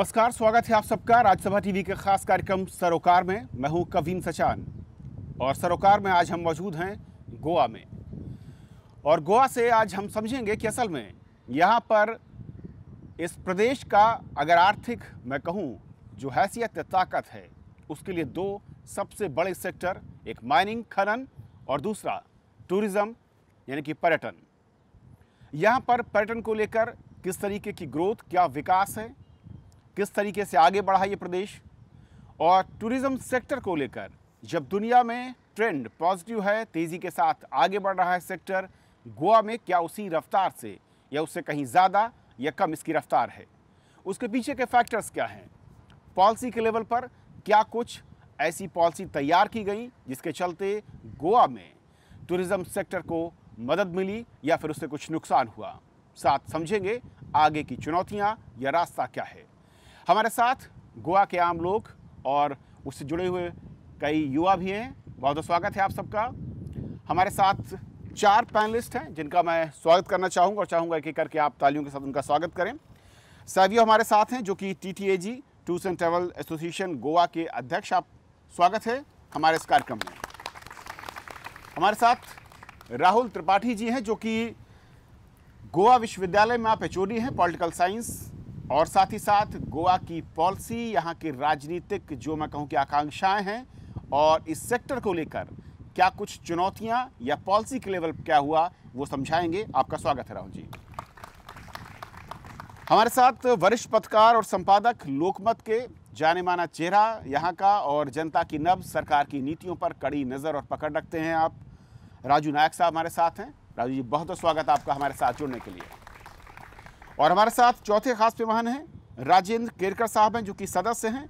नमस्कार स्वागत है आप सबका राज्यसभा टीवी के खास कार्यक्रम सरोकार में मैं हूं कवीन सचान और सरोकार में आज हम मौजूद हैं गोवा में और गोवा से आज हम समझेंगे कि असल में यहां पर इस प्रदेश का अगर आर्थिक मैं कहूं जो हैसियत ताकत है उसके लिए दो सबसे बड़े सेक्टर एक माइनिंग खनन और दूसरा टूरिज़्म यानी कि पर्यटन यहाँ पर पर्यटन को लेकर किस तरीके की ग्रोथ क्या विकास है किस तरीके से आगे बढ़ा ये प्रदेश और टूरिज़्म सेक्टर को लेकर जब दुनिया में ट्रेंड पॉजिटिव है तेज़ी के साथ आगे बढ़ रहा है सेक्टर गोवा में क्या उसी रफ्तार से या उससे कहीं ज़्यादा या कम इसकी रफ्तार है उसके पीछे के फैक्टर्स क्या हैं पॉलिसी के लेवल पर क्या कुछ ऐसी पॉलिसी तैयार की गई जिसके चलते गोवा में टूरिज़्म सेक्टर को मदद मिली या फिर उससे कुछ नुकसान हुआ साथ समझेंगे आगे की चुनौतियाँ या रास्ता क्या है हमारे साथ गोवा के आम लोग और उससे जुड़े हुए कई युवा भी हैं बहुत बहुत स्वागत है आप सबका हमारे साथ चार पैनलिस्ट हैं जिनका मैं स्वागत करना चाहूँगा और चाहूँगा एक एक करके आप तालियों के साथ उनका स्वागत करें सैवियो हमारे साथ हैं जो कि T T A G tours and travel association Goa के अध्यक्ष आप स्वागत है हमारे इस कार्यक्रम में हमारे साथ राहुल त्रिपाठी जी हैं जो कि गोवा विश्वविद्यालय में आप एच हैं पॉलिटिकल साइंस और साथ ही साथ गोवा की पॉलिसी यहाँ की राजनीतिक जो मैं कहूँ कि आकांक्षाएं हैं और इस सेक्टर को लेकर क्या कुछ चुनौतियाँ या पॉलिसी के लेवल क्या हुआ वो समझाएंगे आपका स्वागत है राहुल जी हमारे साथ वरिष्ठ पत्रकार और संपादक लोकमत के जाने माना चेहरा यहाँ का और जनता की नब सरकार की नीतियों पर कड़ी नज़र और पकड़ रखते हैं आप राजू नायक साहब हमारे साथ हैं राजू जी बहुत बहुत स्वागत आपका हमारे साथ जुड़ने के लिए और हमारे साथ चौथे खास मेहमान हैं राजेंद्र केरकर साहब हैं जो कि सदस्य हैं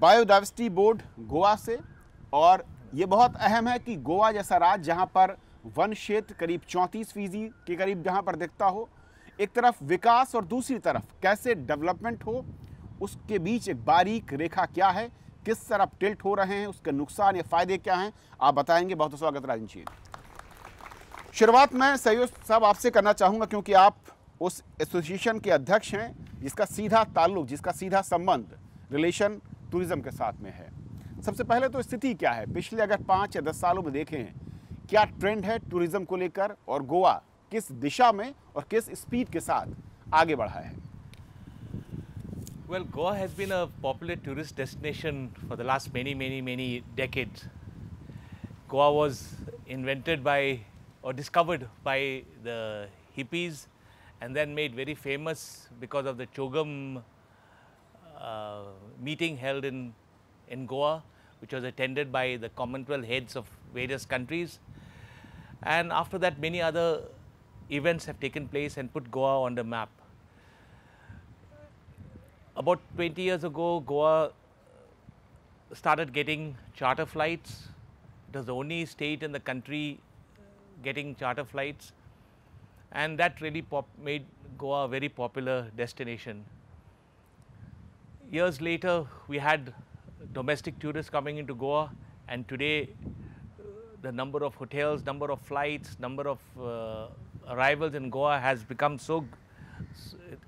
बायोडाइवर्सिटी बोर्ड गोवा से और ये बहुत अहम है कि गोवा जैसा राज्य जहाँ पर वन क्षेत्र करीब चौंतीस फीसदी के करीब जहाँ पर दिखता हो एक तरफ विकास और दूसरी तरफ कैसे डेवलपमेंट हो उसके बीच एक बारीक रेखा क्या है किस तरफ टिल्ट हो रहे हैं उसके नुकसान या फायदे क्या हैं आप बताएंगे बहुत स्वागत राजन जी शुरुआत में सहयोग साहब आपसे करना चाहूँगा क्योंकि आप उस एसोसिएशन के अध्यक्ष हैं जिसका सीधा ताल्लुक जिसका सीधा संबंध रिलेशन टूरिज़्म के साथ में है सबसे पहले तो स्थिति क्या है पिछले अगर पाँच या दस सालों में देखें क्या ट्रेंड है टूरिज़्म को लेकर और गोवा किस दिशा में और किस स्पीड के साथ आगे बढ़ा है well Goa has been a popular tourist destination for the last many many many decade Goa was invented by और discovered by the hippies and then made very famous because of the Chogam uh, meeting held in, in Goa, which was attended by the Commonwealth heads of various countries. And after that, many other events have taken place and put Goa on the map. About 20 years ago, Goa started getting charter flights. It was the only state in the country getting charter flights and that really made Goa a very popular destination. Years later, we had domestic tourists coming into Goa and today uh, the number of hotels, number of flights, number of uh, arrivals in Goa has become so,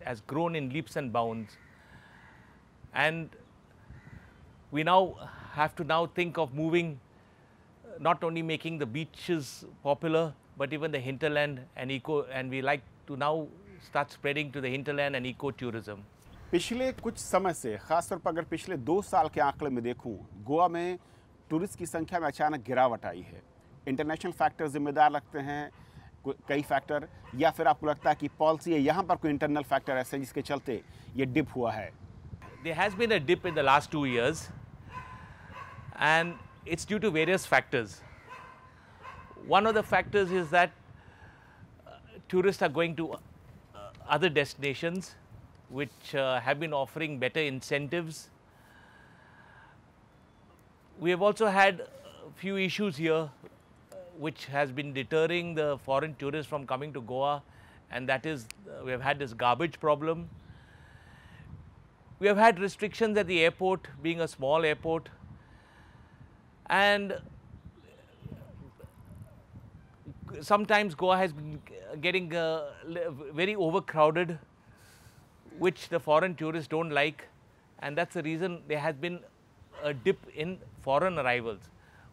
has grown in leaps and bounds. And we now have to now think of moving, uh, not only making the beaches popular, but even the hinterland and eco and we like to now start spreading to the hinterland and eco tourism. पिछले कुछ समय से खासतौर पर अगर पिछले दो साल के आंकड़े में देखूं गोवा में टूरिस्ट की संख्या में अचानक गिरावट आई है इंटरनेशनल फैक्टर जिम्मेदार लगते हैं कई फैक्टर या फिर आपको लगता है कि पॉलिसी है यहाँ पर कोई इंटरनल फैक्टर ऐसे हैं जिसके चलते ये डिप हुआ है there has been a dip in the last two years and it's due to various factors. One of the factors is that uh, tourists are going to uh, other destinations which uh, have been offering better incentives. We have also had a few issues here uh, which has been deterring the foreign tourists from coming to Goa and that is uh, we have had this garbage problem. We have had restrictions at the airport being a small airport and sometimes Goa has been getting uh, very overcrowded, which the foreign tourists don't like, and that's the reason there has been a dip in foreign arrivals,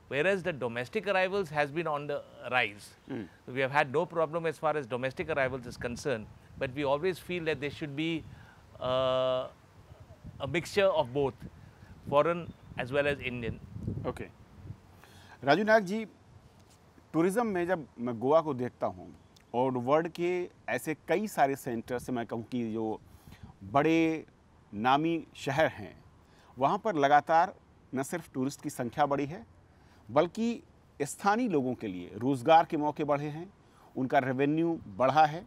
whereas the domestic arrivals has been on the rise. Mm. We have had no problem as far as domestic arrivals is concerned, but we always feel that there should be uh, a mixture of both, foreign as well as Indian. Okay. Raju Nayak tourism में जब मैं गोवा को देखता हूँ और world के ऐसे कई सारे सेंटर्स से मैं कहूँ कि जो बड़े नामी शहर हैं वहाँ पर लगातार न सिर्फ टूरिस्ट की संख्या बढ़ी है बल्कि स्थानीय लोगों के लिए रोज़गार के मौके बढ़े हैं उनका रेवेन्यू बढ़ा है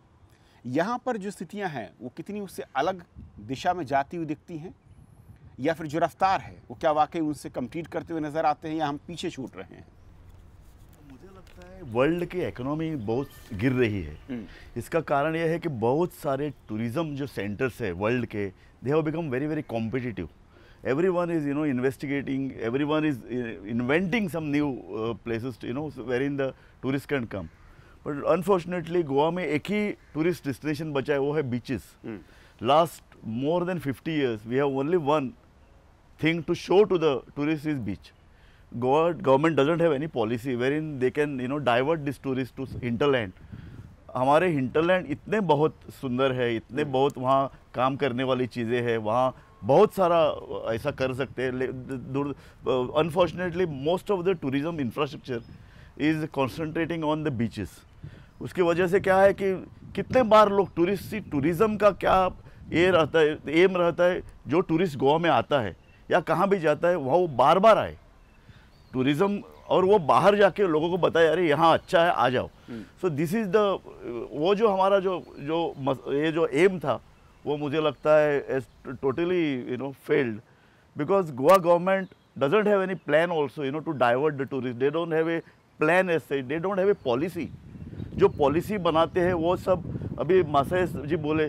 यहाँ पर जो स्थितियाँ हैं वो कितनी उससे अलग दिशा में जाती हुई दिखती हैं या फिर जो रफ्तार है वो क्या वाकई उनसे कम्पीट करते हुए नज़र आते हैं या हम पीछे छूट रहे हैं वर्ल्ड की इकोनॉमी बहुत गिर रही है हम्म। इसका कारण यह है कि बहुत सारे टूरिज्म जो सेंटर्स है वर्ल्ड के they have become very very competitive everyone is you know investigating everyone is inventing some new places you know where in the tourist can come but unfortunately Goa में एक ही tourist destination बचा है वो है beaches last more than fifty years we have only one thing to show to the tourist is beach Goa government doesn't have any policy wherein they can you know divert these tourists to hinterland. हमारे hinterland इतने बहुत सुंदर है इतने hmm. बहुत वहाँ काम करने वाली चीज़ें हैं वहाँ बहुत सारा ऐसा कर सकते हैं unfortunately most of the tourism infrastructure is concentrating on the beaches उसकी वजह से क्या है कि कितने बार लोग टूरिस्ट टूरिज़्म का क्या ये रहता है एम रहता है जो टूरिस्ट गोवा में आता है या कहाँ भी जाता है वहाँ वो बार बार आए टूरिज्म और वो बाहर जाके लोगों को बताया अरे यहाँ अच्छा है आ जाओ सो दिस इज़ द वो जो हमारा जो जो ये जो एम था वो मुझे लगता है as totally you know failed because Goa government doesn't have any plan also you know to divert the tourist they don't have a plan as such they don't have a policy जो policy बनाते हैं वो सब अभी मासा जी बोले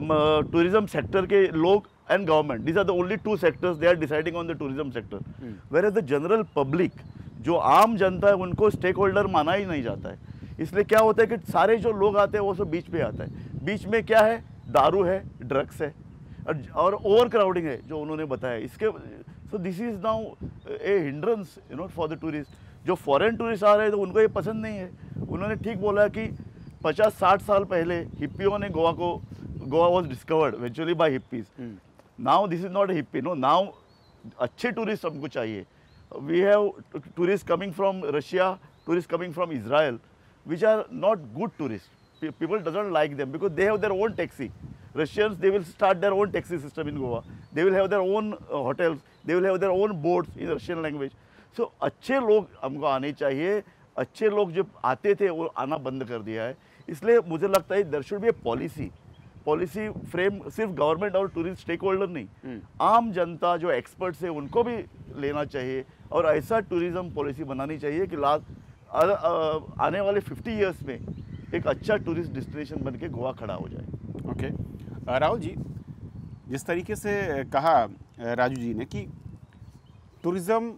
tourism sector के लोग and government. These are the only two sectors they are deciding on the tourism sector. Hmm. Whereas the general public, जो आम जनता है उनको स्टेक होल्डर माना ही नहीं जाता है इसलिए क्या होता है कि सारे जो लोग आते हैं वो सब बीच पे आता है बीच में क्या है दारू है ड्रग्स है और ओवर क्राउडिंग है जो उन्होंने बताया इसके so this is now a hindrance you know for the tourist जो फॉरेन टूरिस्ट आ रहे हैं तो उनको ये पसंद नहीं है उन्होंने ठीक बोला कि 50-60 साल पहले हिप्पियों ने गोवा को गोवा वॉज डिस्कवर्ड वेचुअली by hippies now this is not hippie no now अच्छे टूरिस्ट हमको चाहिए we have tourist coming from Russia tourist coming from Israel which are not good tourist people doesn't like them because they have their own taxi Russians they will start their own taxi system in Goa they will have their own hotels they will have their own boards in Russian language so अच्छे लोग हमको आने चाहिए अच्छे लोग जो आते थे वो आना बंद कर दिया है इसलिए मुझे लगता है there should be a policy policy frame सिर्फ गवर्नमेंट और टूरिस्ट स्टेक होल्डर नहीं हम्म। आम जनता जो एक्सपर्ट्स है उनको भी लेना चाहिए और ऐसा टूरिज्म पॉलिसी बनानी चाहिए कि लास्ट आने वाले 50 इयर्स में एक अच्छा टूरिस्ट डेस्टिनेशन बन के गोवा खड़ा हो जाए ओके okay. राहुल जी जिस तरीके से कहा राजू जी ने कि टूरिज़्म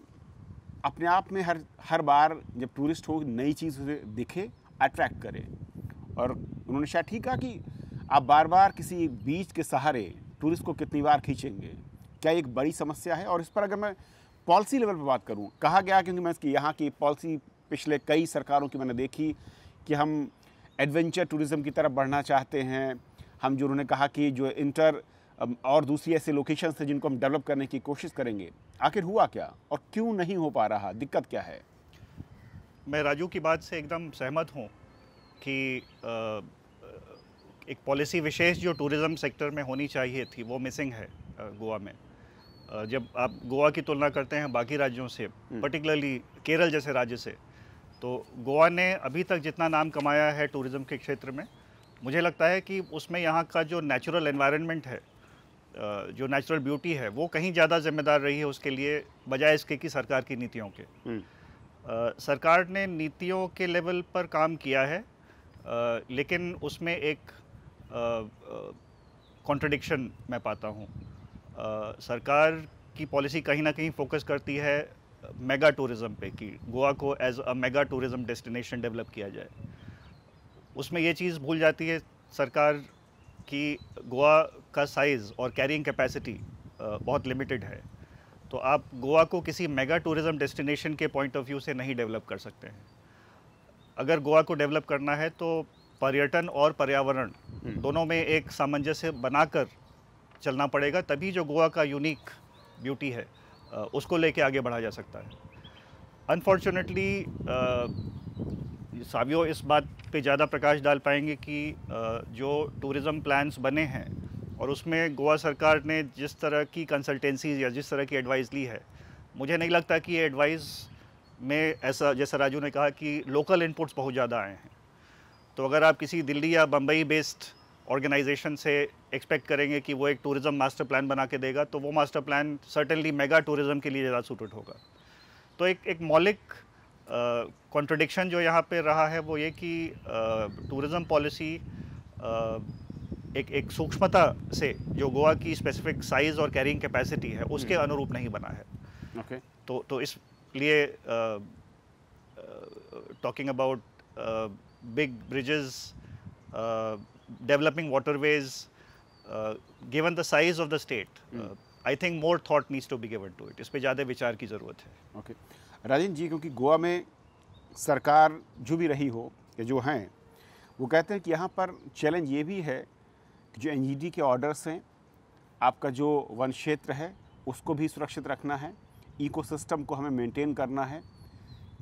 अपने आप में हर हर बार जब टूरिस्ट हो नई चीज़ उसे दिखे अट्रैक्ट करे और उन्होंने शायद ठीक कहा कि आप बार बार किसी बीच के सहारे टूरिस्ट को कितनी बार खींचेंगे क्या एक बड़ी समस्या है और इस पर अगर मैं पॉलिसी लेवल पर बात करूँ कहा गया क्योंकि मैं इसकी यहाँ की पॉलिसी पिछले कई सरकारों की मैंने देखी कि हम एडवेंचर टूरिज़्म की तरफ बढ़ना चाहते हैं हम जो उन्होंने कहा कि जो इंटर और दूसरी ऐसे लोकेशन थे जिनको हम डेवलप करने की कोशिश करेंगे आखिर हुआ क्या और क्यों नहीं हो पा रहा दिक्कत क्या है मैं राजू की बात से एकदम सहमत हूँ कि एक पॉलिसी विशेष जो टूरिज़्म सेक्टर में होनी चाहिए थी वो मिसिंग है गोवा में जब आप गोवा की तुलना करते हैं बाकी राज्यों से पर्टिकुलरली हम्म। केरल जैसे राज्य से तो गोवा ने अभी तक जितना नाम कमाया है टूरिज़्म के क्षेत्र में मुझे लगता है कि उसमें यहाँ का जो नेचुरल एनवायरनमेंट है जो नेचुरल ब्यूटी है वो कहीं ज़्यादा जिम्मेदार रही है उसके लिए बजाय इसके कि सरकार की नीतियों के आ, हम्म। सरकार ने नीतियों के लेवल पर काम किया है आ, लेकिन उसमें एक कॉन्ट्रडिक्शन मैं पाता हूँ सरकार की पॉलिसी कहीं ना कहीं फोकस करती है मेगा टूरिज़्म पे कि गोवा को as a mega tourism destination develop किया जाए उसमें ये चीज़ भूल जाती है सरकार कि गोवा का साइज़ और कैरिंग कैपेसिटी बहुत लिमिटेड है तो आप गोवा को किसी मेगा टूरिज़्म डेस्टिनेशन के पॉइंट ऑफ व्यू से नहीं डेवलप कर सकते हैं अगर गोवा को डेवलप करना है तो पर्यटन और पर्यावरण हम्म। दोनों में एक सामंजस्य बनाकर चलना पड़ेगा तभी जो गोवा का यूनिक ब्यूटी है उसको लेके आगे बढ़ा जा सकता है अनफॉर्चुनेटली सावियो इस बात पे ज़्यादा प्रकाश डाल पाएंगे कि जो टूरिज़्म प्लान्स बने हैं और उसमें गोवा सरकार ने जिस तरह की कंसल्टेंसी या जिस तरह की एडवाइस ली है मुझे नहीं लगता कि ये एडवाइस में ऐसा जैसा राजू ने कहा कि लोकल इनपुट्स बहुत ज़्यादा आए हैं तो अगर आप किसी दिल्ली या बम्बई बेस्ड ऑर्गेनाइजेशन से एक्सपेक्ट करेंगे कि वो एक टूरिज़्म मास्टर प्लान बना के देगा तो वो master plan certainly mega tourism के लिए ज़्यादा सूटेड होगा तो एक एक मौलिक कॉन्ट्रडिक्शन uh, जो यहाँ पे रहा है वो ये कि टूरिज़्म uh, पॉलिसी uh, एक एक सूक्ष्मता से जो गोवा की स्पेसिफिक साइज़ और कैरिंग कैपेसिटी है उसके हम्म। अनुरूप नहीं बना है ओके okay. तो तो इसलिए talking about big bridges, uh, developing waterways, uh, given the size of the state, mm. I think more thought needs to be given to it इस पर ज़्यादा विचार की ज़रूरत है ओके राजेंद्र जी क्योंकि गोवा में सरकार जो भी रही हो या जो हैं वो कहते हैं कि यहाँ पर चैलेंज ये भी है कि जो एन e के ऑर्डर्स हैं आपका जो वन क्षेत्र है उसको भी सुरक्षित रखना है इकोसिस्टम को हमें मेंटेन करना है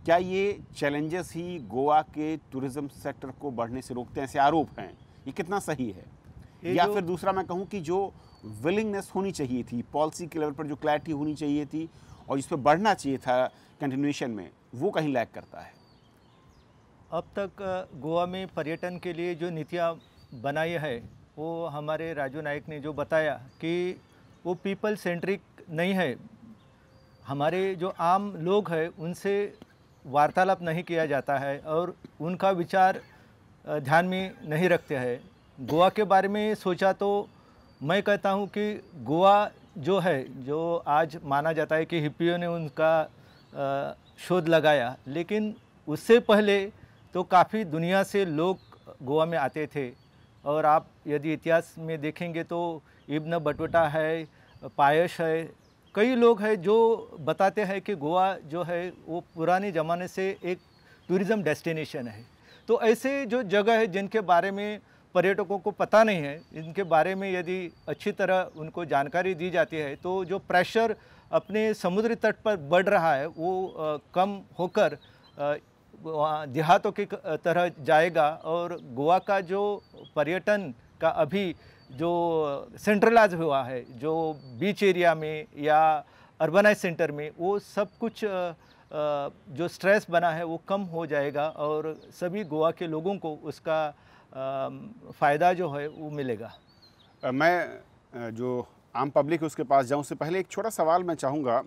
क्या ये चैलेंजेस ही गोवा के टूरिज्म सेक्टर को बढ़ने से रोकते हैं ऐसे आरोप हैं ये कितना सही है या फिर दूसरा मैं कहूँ कि जो विलिंगनेस होनी चाहिए थी पॉलिसी के लेवल पर जो क्लैरिटी होनी चाहिए थी और जिस पर बढ़ना चाहिए था कंटिन्यूशन में वो कहीं लैक करता है अब तक गोवा में पर्यटन के लिए जो नीतियाँ बनाई है वो हमारे राजू नायक ने जो बताया कि वो पीपल सेंट्रिक नहीं है हमारे जो आम लोग हैं उनसे वार्तालाप नहीं किया जाता है और उनका विचार ध्यान में नहीं रखते हैं गोवा के बारे में सोचा तो मैं कहता हूँ कि गोवा जो है जो आज माना जाता है कि हिप्पियों ने उनका शोध लगाया लेकिन उससे पहले तो काफ़ी दुनिया से लोग गोवा में आते थे और आप यदि इतिहास में देखेंगे तो इब्न बटवटा है पायश है कई लोग हैं जो बताते हैं कि गोवा जो है वो पुराने ज़माने से एक टूरिज़्म डेस्टिनेशन है तो ऐसे जो जगह है जिनके बारे में पर्यटकों को पता नहीं है इनके बारे में यदि अच्छी तरह उनको जानकारी दी जाती है तो जो प्रेशर अपने समुद्री तट पर बढ़ रहा है वो कम होकर देहातों की तरह जाएगा और गोवा का जो पर्यटन का अभी जो सेंट्रलाइज हुआ है जो बीच एरिया में या अर्बनाइज सेंटर में वो सब कुछ जो स्ट्रेस बना है वो कम हो जाएगा और सभी गोवा के लोगों को उसका फ़ायदा जो है वो मिलेगा मैं जो आम पब्लिक उसके पास जाऊं से पहले एक छोटा सवाल मैं चाहूँगा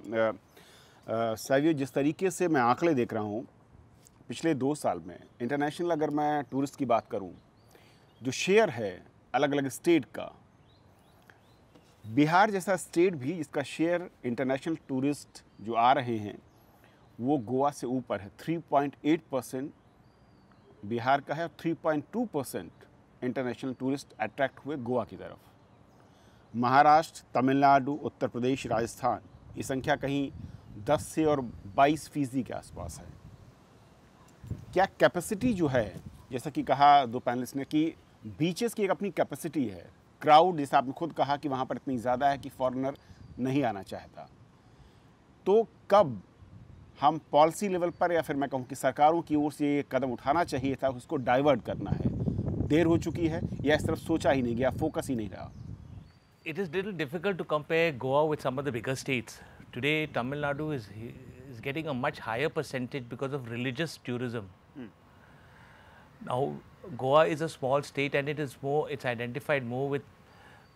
सावियो जिस तरीके से मैं आंकड़े देख रहा हूँ पिछले दो साल में इंटरनेशनल अगर मैं टूरिस्ट की बात करूँ जो शेयर है अलग अलग स्टेट का बिहार जैसा स्टेट भी इसका शेयर इंटरनेशनल टूरिस्ट जो आ रहे हैं वो गोवा से ऊपर है 3.8 परसेंट बिहार का है और 3.2 परसेंट इंटरनेशनल टूरिस्ट अट्रैक्ट हुए गोवा की तरफ महाराष्ट्र तमिलनाडु उत्तर प्रदेश राजस्थान ये संख्या कहीं 10 से और 22 फीसदी के आसपास है क्या कैपेसिटी जो है जैसा कि कहा दो पैनलिस्ट ने कि बीचेस की एक अपनी कैपेसिटी है क्राउड जैसे आपने खुद कहा कि वहाँ पर इतनी ज़्यादा है कि फॉरेनर नहीं आना चाहता तो कब हम पॉलिसी लेवल पर या फिर मैं कहूँ कि सरकारों की ओर से ये कदम उठाना चाहिए था उसको डाइवर्ट करना है देर हो चुकी है या इस तरफ सोचा ही नहीं गया फोकस ही नहीं रहा it is little difficult to compare Goa with some of the bigger states today Tamil Nadu is is getting a much higher percentage because of religious tourism now Goa is a small state and it is more, it's identified more with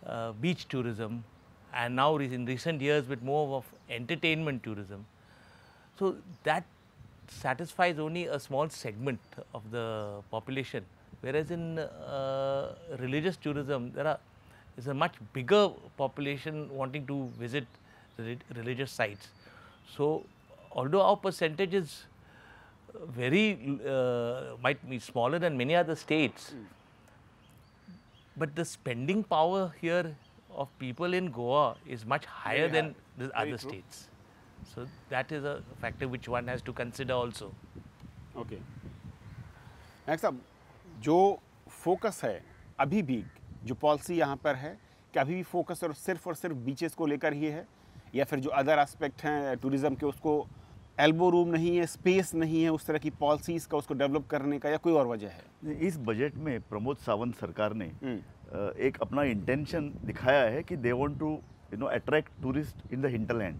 uh, beach tourism and now in recent years with more of entertainment tourism. So that satisfies only a small segment of the population. Whereas in uh, religious tourism, there are, is a much bigger population wanting to visit religious sites. So although our percentage is very uh, might be smaller than many other states mm. but the spending power here of people in goa is much higher yeah. than the very other true. states so that is a factor which one has to consider also okay next up jo focus hai abhi bhi jo policy yahan par hai kya abhi bhi focus aur sirf aur sirf beaches ko lekar hi hai या फिर जो other aspect हैं tourism के उसको elbow room नहीं है space नहीं है उस तरह की पॉलिसीज़ का उसको डेवलप करने का या कोई और वजह है इस बजट में प्रमोद सावंत सरकार ने हम्म। एक अपना इंटेंशन दिखाया है कि they want to you know attract tourist in the hinterland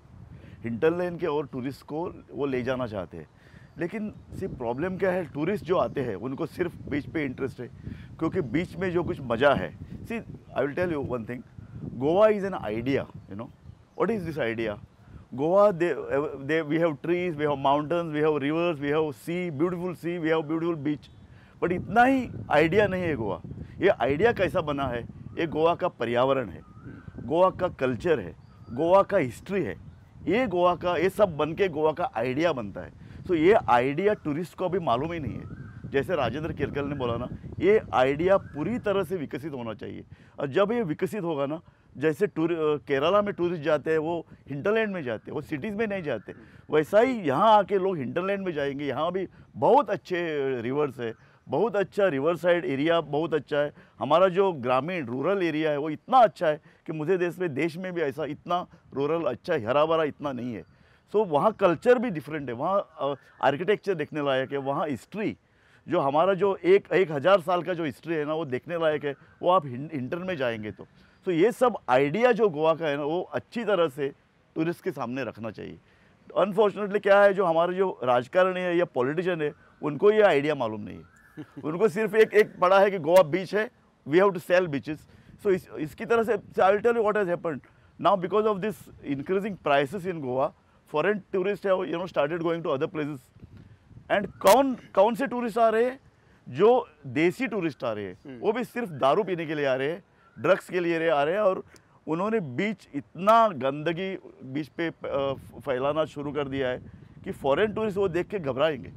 hinterland के और टूरिस्ट को वो ले जाना चाहते हैं लेकिन सिर्फ प्रॉब्लम क्या है टूरिस्ट जो आते हैं उनको सिर्फ बीच पे इंटरेस्ट है क्योंकि बीच में जो कुछ मज़ा है see I will tell you one thing Goa is an idea you know what is this idea Goa, they, uh, they, we have trees, we have mountains, we have rivers, we have sea, beautiful sea, we have beautiful beach. But इतना ही idea नहीं है गोवा ये idea कैसा बना है ये गोवा का पर्यावरण है गोवा का कल्चर है गोवा का हिस्ट्री है ये गोवा का ये सब बन के गोवा का आइडिया बनता है सो so, ये आइडिया टूरिस्ट को अभी मालूम ही नहीं है जैसे राजेंद्र केरकल ने बोला ना ये आइडिया पूरी तरह से विकसित होना चाहिए और जब ये विकसित होगा ना जैसे टूर केरला में टूरिस्ट जाते हैं वो हिंटरलैंड में जाते हैं वो सिटीज़ में नहीं जाते वैसा ही यहाँ आके लोग हिंटरलैंड में जाएंगे यहाँ भी बहुत अच्छे रिवर्स है बहुत अच्छा रिवर साइड एरिया बहुत अच्छा है हमारा जो ग्रामीण रूरल एरिया है वो इतना अच्छा है कि मुझे देश में देश में भी ऐसा इतना रूरल अच्छा हरा भरा इतना नहीं है सो so, वहाँ कल्चर भी डिफरेंट है वहाँ आर्किटेक्चर देखने लायक है वहाँ हिस्ट्री जो हमारा जो एक एक हज़ार साल का जो हिस्ट्री है ना वो देखने लायक है वो आप इंटर में जाएंगे तो तो ये सब आइडिया जो गोवा का है ना वो अच्छी तरह से टूरिस्ट के सामने रखना चाहिए अनफॉर्चुनेटली क्या है जो हमारे जो राजकारणी है या पॉलिटिशियन है उनको ये आइडिया मालूम नहीं है उनको सिर्फ एक एक पड़ा है कि गोवा बीच है we have to sell beaches so इसकी तरह से I tell you what has happened now because of this increasing prices in Goa foreign tourist have you know started going to other places and कौन कौन से tourist आ रहे हैं जो देसी टूरिस्ट आ रहे हैं हम्म। वो भी सिर्फ दारू पीने के लिए आ रहे हैं ड्रग्स के लिए आ रहे हैं और उन्होंने बीच इतना गंदगी बीच पे फैलाना शुरू कर दिया है कि फॉरेन टूरिस्ट वो देख के घबराएंगे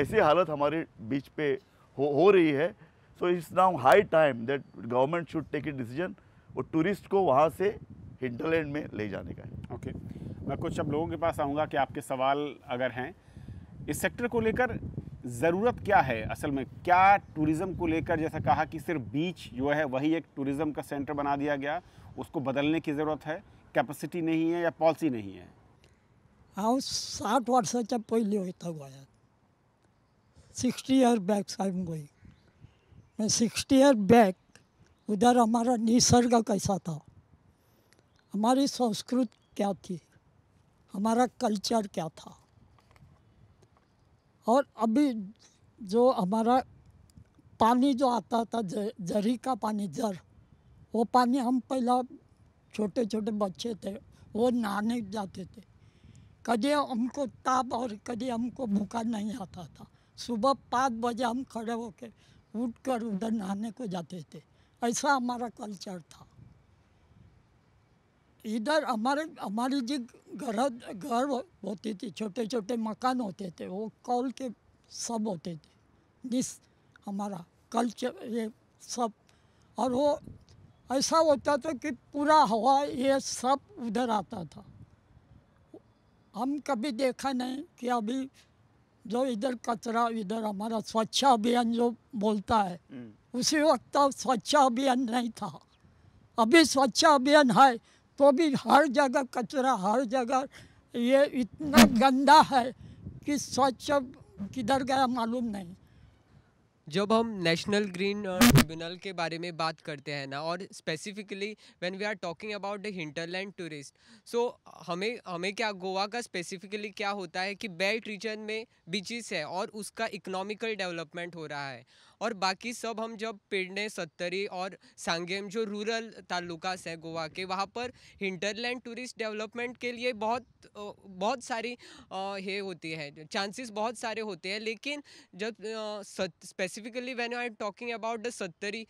ऐसी हालत हमारे बीच पे हो हो रही है so it's now high time that government should take a decision और टूरिस्ट को वहाँ से हिंटरलैंड में ले जाने का है ओके okay. मैं कुछ अब लोगों के पास आऊँगा कि आपके सवाल अगर हैं इस सेक्टर को लेकर ज़रूरत क्या है असल में क्या टूरिज़्म को लेकर जैसा कहा कि सिर्फ बीच जो है वही एक टूरिज़्म का सेंटर बना दिया गया उसको बदलने की ज़रूरत है कैपेसिटी नहीं है या पॉलिसी नहीं है हाँ साठ वर्ष जब पहले होता गोयात सिक्सटी ईयर बैक साहब गई मैं सिक्सटी ईयर बैक उधर हमारा निसर्ग कैसा था हमारी संस्कृत क्या थी हमारा कल्चर क्या था और अभी जो हमारा पानी जो आता था जरी का पानी जर वो पानी हम पहला छोटे छोटे बच्चे थे वो नहाने जाते थे कभी हमको ताप और कभी हमको भूखा नहीं आता था सुबह पाँच बजे हम खड़े होकर उठ कर उधर नहाने को जाते थे ऐसा हमारा कल्चर था इधर हमारे हमारी जी घर घर होती थी छोटे छोटे मकान होते थे वो कॉल के सब होते थे निस हमारा कल्चर ये सब और वो ऐसा होता था कि पूरा हवा ये सब उधर आता था हम कभी देखा नहीं कि अभी जो इधर कचरा इधर हमारा स्वच्छ अभियान जो बोलता है हम्म। उसी वक्त तो स्वच्छ अभियान नहीं था अभी स्वच्छ अभियान है तो भी हर जगह कचरा हर जगह ये इतना हम्म। गंदा है कि स्वच्छ किधर गया मालूम नहीं जब हम नेशनल ग्रीन ट्रिब्यूनल के बारे में बात करते हैं ना और specifically when we are talking about the hinterland tourist so हमें हमें क्या गोवा का स्पेसिफिकली क्या होता है कि बेल्ट रीजन में बीचेस है और उसका इकोनॉमिकल डेवलपमेंट हो रहा है और बाकी सब हम जब पेड़ने सत्तरी और सांगेम जो रूरल ताल्लुकास हैं गोवा के वहाँ पर हिंटरलैंड टूरिस्ट डेवलपमेंट के लिए बहुत बहुत सारी ये होती है चांसेस बहुत सारे होते हैं लेकिन जब specifically when I am talking about the Sattari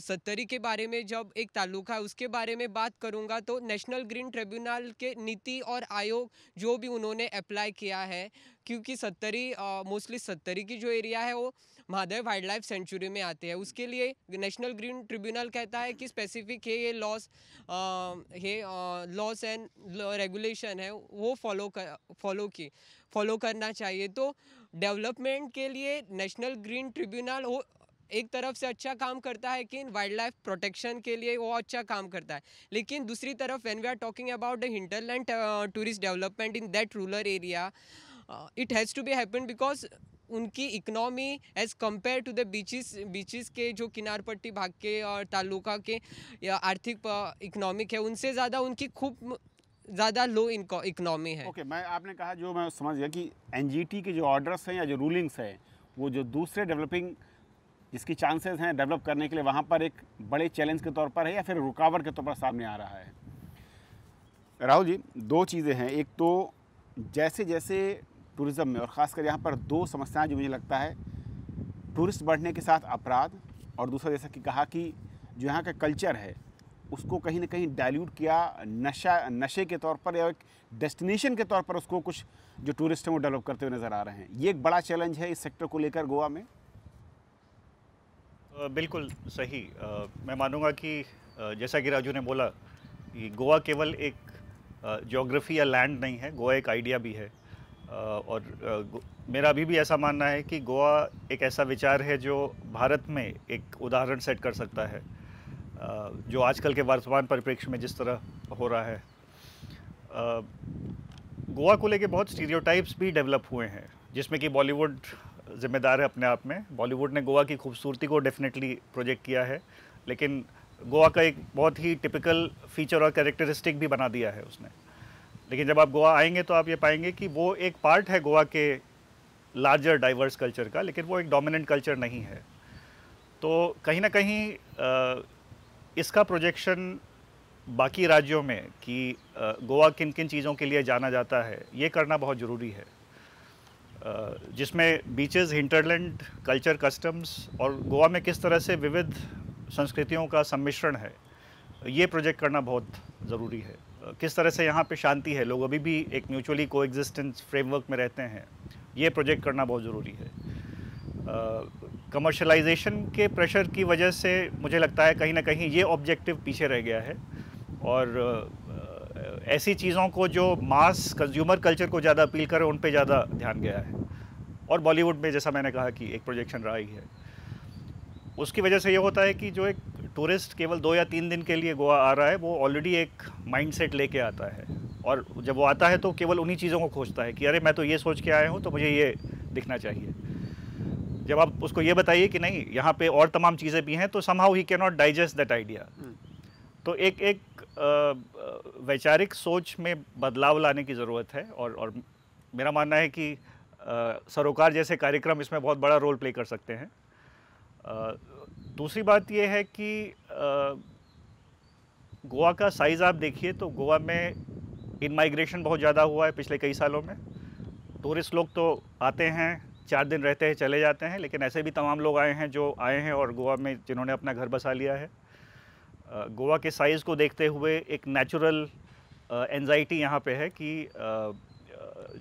Sattari के बारे में जब एक ताल्लुका है उसके बारे में बात करूँगा तो नेशनल ग्रीन ट्रिब्यूनल के नीति और आयोग जो भी उन्होंने अप्लाई किया है क्योंकि सत्तरी मोस्टली सत्तरी की जो एरिया है वो महादेव वाइल्ड लाइफ सेंचुरी में आते हैं उसके लिए नेशनल ग्रीन ट्रिब्यूनल कहता है कि स्पेसिफिक है ये लॉस ये लॉस एंड रेगुलेशन है वो फॉलो कर फॉलो की फॉलो करना चाहिए तो डेवलपमेंट के लिए नेशनल ग्रीन ट्रिब्यूनल हो एक तरफ से अच्छा काम करता है कि वाइल्ड लाइफ प्रोटेक्शन के लिए वो अच्छा काम करता है लेकिन दूसरी तरफ when we are talking about the hinterland tourist development in that rural area it has to be happen because उनकी economy as compare to the beaches beaches के जो किनार पट्टी भाग के और तालुका के या आर्थिक इकनॉमिक है उनसे ज़्यादा उनकी खूब ज़्यादा लो इनको इकनॉमी है ओके okay, मैं आपने कहा जो मैं समझ गया कि एन के जो ऑर्डर्स हैं या जो रूलिंग्स हैं वो जो दूसरे डेवलपिंग जिसकी चांसेस हैं डेवलप करने के लिए वहाँ पर एक बड़े चैलेंज के तौर पर है या फिर रुकावट के तौर पर सामने आ रहा है राहुल जी दो चीज़ें हैं एक तो जैसे जैसे टूरिज़्म में और ख़ासकर यहाँ पर दो समस्याएं जो मुझे लगता है टूरिस्ट बढ़ने के साथ अपराध और दूसरा जैसा कि कहा कि जो यहाँ का कल्चर है उसको कहीं ना कहीं डाइल्यूट किया नशा नशे के तौर पर या एक डेस्टिनेशन के तौर पर उसको कुछ जो टूरिस्ट हैं वो डेवलप करते हुए नज़र आ रहे हैं ये एक बड़ा चैलेंज है इस सेक्टर को लेकर गोवा में बिल्कुल सही आ, मैं मानूंगा कि जैसा कि राजू ने बोला कि गोवा केवल एक जोग्राफी या लैंड नहीं है गोवा एक आइडिया भी है और मेरा अभी भी ऐसा मानना है कि गोवा एक ऐसा विचार है जो भारत में एक उदाहरण सेट कर सकता है जो आजकल के वर्तमान परिप्रेक्ष्य में जिस तरह हो रहा है गोवा को लेके बहुत स्टीरियोटाइप्स भी डेवलप हुए हैं जिसमें कि बॉलीवुड जिम्मेदार है अपने आप में बॉलीवुड ने गोवा की खूबसूरती को डेफिनेटली प्रोजेक्ट किया है लेकिन गोवा का एक बहुत ही टिपिकल फीचर और कैरेक्टरिस्टिक भी बना दिया है उसने लेकिन जब आप गोवा आएंगे तो आप ये पाएंगे कि वो एक पार्ट है गोवा के लार्जर डाइवर्स कल्चर का लेकिन वो एक डोमिनेंट कल्चर नहीं है तो कहीं ना कहीं इसका प्रोजेक्शन बाकी राज्यों में कि गोवा किन किन चीज़ों के लिए जाना जाता है ये करना बहुत ज़रूरी है जिसमें बीचेस हिंटरलैंड कल्चर कस्टम्स और गोवा में किस तरह से विविध संस्कृतियों का सम्मिश्रण है ये प्रोजेक्ट करना बहुत ज़रूरी है किस तरह से यहाँ पे शांति है लोग अभी भी एक म्यूचुअली को फ्रेमवर्क में रहते हैं ये प्रोजेक्ट करना बहुत ज़रूरी है कमर्शलाइजेशन के प्रेशर की वजह से मुझे लगता है कहीं ना कहीं ये ऑब्जेक्टिव पीछे रह गया है और ऐसी चीज़ों को जो मास कंज्यूमर कल्चर को ज़्यादा अपील करे उन पर ज़्यादा ध्यान गया है और बॉलीवुड में जैसा मैंने कहा कि एक प्रोजेक्शन रहा ही है उसकी वजह से ये होता है कि जो एक टूरिस्ट केवल दो या तीन दिन के लिए गोवा आ रहा है वो ऑलरेडी एक माइंडसेट लेके आता है और जब वो आता है तो केवल उन्हीं चीज़ों को खोजता है कि अरे मैं तो ये सोच के आया हूँ तो मुझे ये दिखना चाहिए जब आप उसको ये बताइए कि नहीं यहाँ पे और तमाम चीज़ें भी हैं तो समहाउ ही can not digest that idea तो एक एक वैचारिक सोच में बदलाव लाने की ज़रूरत है और और मेरा मानना है कि सरोकार जैसे कार्यक्रम इसमें बहुत बड़ा रोल प्ले कर सकते हैं दूसरी बात यह है कि गोवा का साइज़ आप देखिए तो गोवा में इन माइग्रेशन बहुत ज़्यादा हुआ है पिछले कई सालों में टूरिस्ट लोग तो आते हैं चार दिन रहते हैं चले जाते हैं लेकिन ऐसे भी तमाम लोग आए हैं जो आए हैं और गोवा में जिन्होंने अपना घर बसा लिया है गोवा के साइज़ को देखते हुए एक नेचुरल एनजाइटी यहाँ पे है कि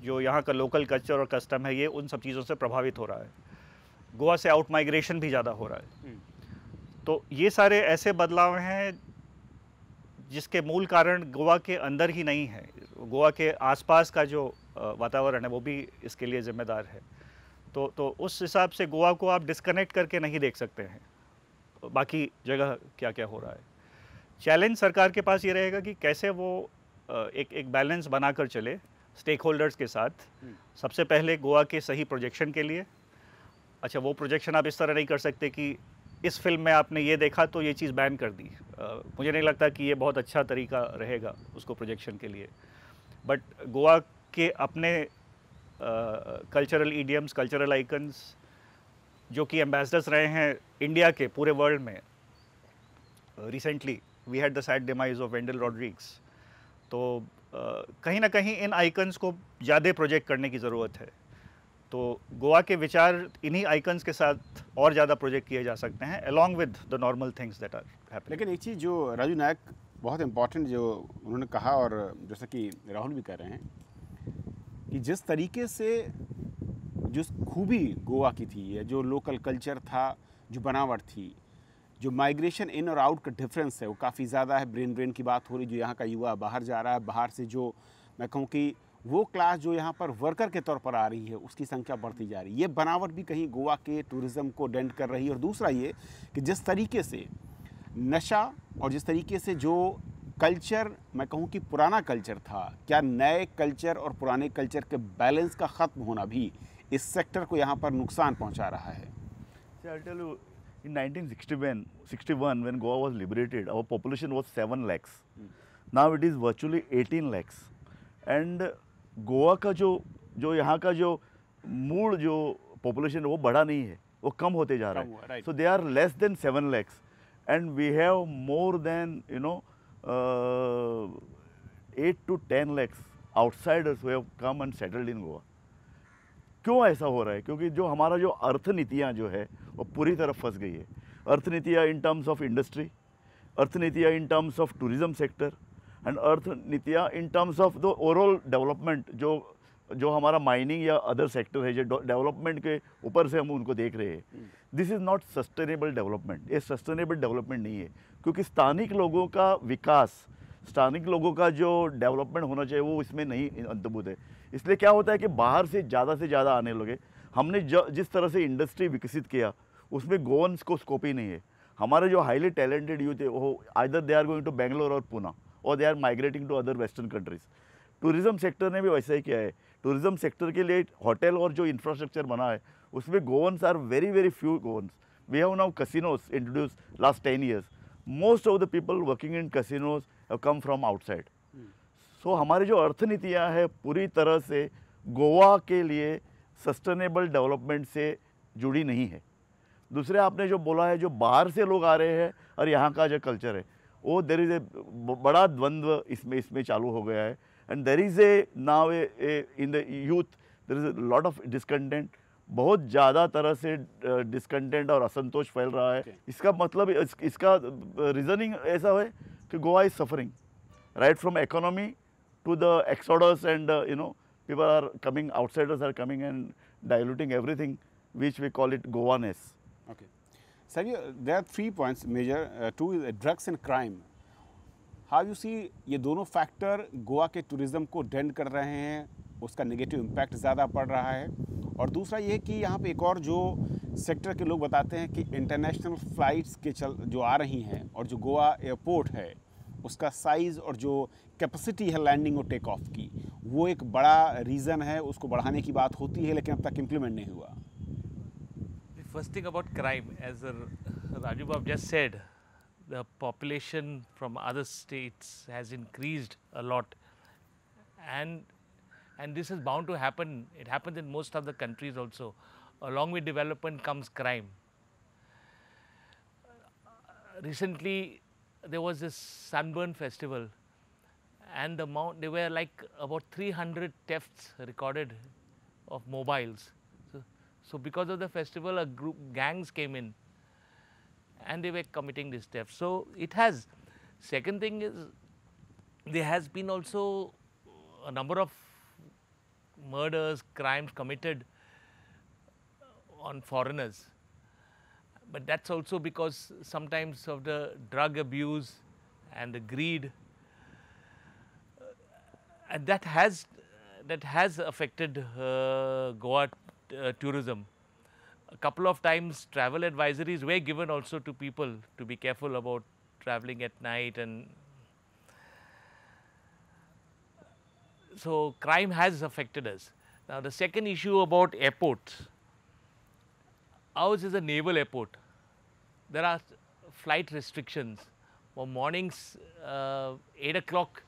जो यहाँ का लोकल कल्चर और कस्टम है ये उन सब चीज़ों से प्रभावित हो रहा है गोवा से आउट माइग्रेशन भी ज़्यादा हो रहा है हम्म। तो ये सारे ऐसे बदलाव हैं जिसके मूल कारण गोवा के अंदर ही नहीं है गोवा के आसपास का जो वातावरण है वो भी इसके लिए ज़िम्मेदार है तो तो उस हिसाब से गोवा को आप डिस्कनेक्ट करके नहीं देख सकते हैं बाकी जगह क्या क्या हो रहा है चैलेंज सरकार के पास ये रहेगा कि कैसे वो एक एक बैलेंस बनाकर चले स्टेक होल्डर्स के साथ हम्म। सबसे पहले गोवा के सही प्रोजेक्शन के लिए अच्छा वो प्रोजेक्शन आप इस तरह नहीं कर सकते कि इस फिल्म में आपने ये देखा तो ये चीज़ बैन कर दी मुझे नहीं लगता कि ये बहुत अच्छा तरीका रहेगा उसको प्रोजेक्शन के लिए बट गोवा के अपने कल्चरल ईडियम्स कल्चरल आइकन्स जो कि एम्बेसडर्स रहे हैं इंडिया के पूरे वर्ल्ड में recently we had the sad demise of Wendell Rodricks तो uh, कहीं ना कहीं इन आइकन्स को ज़्यादा प्रोजेक्ट करने की ज़रूरत है तो गोवा के विचार इन्हीं आइकन्स के साथ और ज़्यादा प्रोजेक्ट किए जा सकते हैं along with the normal things that are लेकिन एक चीज़ जो राजू नायक बहुत इम्पॉर्टेंट जो उन्होंने कहा और जैसा कि राहुल भी कह रहे हैं कि जिस तरीके से जो खूबी गोवा की थी या जो लोकल कल्चर था जो बनावट थी जो माइग्रेशन इन और आउट का डिफरेंस है वो काफ़ी ज़्यादा है ब्रेन ब्रेन की बात हो रही जो यहाँ का युवा बाहर जा रहा है बाहर से जो मैं कहूँ कि वो क्लास जो यहाँ पर वर्कर के तौर पर आ रही है उसकी संख्या बढ़ती जा रही है ये बनावट भी कहीं गोवा के टूरिज़्म को डेंट कर रही है और दूसरा ये कि जिस तरीके से नशा और जिस तरीके से जो कल्चर मैं कहूँ कि पुराना कल्चर था क्या नए कल्चर और पुराने कल्चर के बैलेंस का ख़त्म होना भी इस सेक्टर को यहाँ पर नुकसान पहुँचा रहा है In 1961, 61, when Goa was liberated, our population was 7 lakhs. Mm. Now it is virtually 18 lakhs. And Goa का जो जो यहाँ का जो मूल जो पॉपुलेशन वो बढ़ा नहीं है वो कम होते जा रहा है so they are less than seven lakhs and we have more than you know eight to ten lakhs outsiders have come and settled in Goa क्यों ऐसा हो रहा है क्योंकि जो हमारा जो अर्थनीतियाँ जो है वो पूरी तरह फंस गई है अर्थनीतियाँ इन टर्म्स ऑफ इंडस्ट्री अर्थनीतियाँ in terms of tourism sector and अर्थ नीतियाँ in terms of the overall development जो जो हमारा माइनिंग या अदर सेक्टर है जो डेवलपमेंट के ऊपर से हम उनको देख रहे हैं this is not sustainable development ये सस्टेनेबल डेवलपमेंट नहीं है क्योंकि स्थानिक लोगों का विकास स्थानिक लोगों का जो डेवलपमेंट होना चाहिए वो इसमें नहीं अंतर्भूत है इसलिए क्या होता है कि बाहर से ज़्यादा से ज़्यादा आने लगे हमने जिस तरह से इंडस्ट्री विकसित किया उसमें गोवंस को स्कोप ही नहीं है हमारे जो हाईली टैलेंटेड यूथ है वो either they are going to Bangalore और पूना और they are migrating to other western countries tourism sector ने भी वैसा ही किया है टूरिज़्म सेक्टर के लिए होटल और जो इंफ्रास्ट्रक्चर बना है उसमें Goans are very very few Goans we have now casinos introduce last ten years most of the people working in casinos come from outside so हमारी जो अर्थनीतियाँ हैं पूरी तरह से गोवा के लिए सस्टेनेबल डेवलपमेंट से जुड़ी नहीं है दूसरे आपने जो बोला है जो बाहर से लोग आ रहे हैं और यहाँ का जो कल्चर है वो देर इज़ ए बड़ा द्वंद्व इसमें इसमें चालू हो गया है and there is a now a in the youth there is a lot of discontent बहुत ज़्यादा तरह से डिसकंटेंट और असंतोष फैल रहा है okay. इसका मतलब इस, इसका रीज़निंग ऐसा है कि Goa is suffering right from economy to the exodus and you know people are coming outsiders are coming and diluting everything which we call it Goanness okay sir there are three points major to drugs and crime how you see ये दोनों factor Goa के tourism को डेंड कर रहे हैं उसका negative impact ज़्यादा पड़ रहा है और दूसरा ये कि यहाँ पे एक और जो सेक्टर के लोग बताते हैं कि इंटरनेशनल फ़्लाइट्स के चल जो आ रही हैं और जो गोवा एयरपोर्ट है उसका साइज़ और जो कैपेसिटी है लैंडिंग और टेक ऑफ की वो एक बड़ा रीज़न है उसको बढ़ाने की बात होती है लेकिन अब तक इम्प्लीमेंट नहीं हुआ first thing about crime, as uh, Rajubab just said, the population from other states has increased a lot and and this is bound to happen. It happens in most of the countries also. Along with development comes crime. Recently, there was this sunburn festival and the amount, there were like about 300 thefts recorded of mobiles. So because of the festival, a group gangs came in, and they were committing this theft. So it has. Second thing is, there has been also a number of murders, crimes committed uh, on foreigners. But that's also because sometimes of the drug abuse and the greed, uh, and that has that has affected uh, Goa uh, tourism. A couple of times travel advisories were given also to people to be careful about traveling at night and so crime has affected us. Now the second issue about airports, ours is a naval airport. There are flight restrictions for mornings uh, 8 o'clock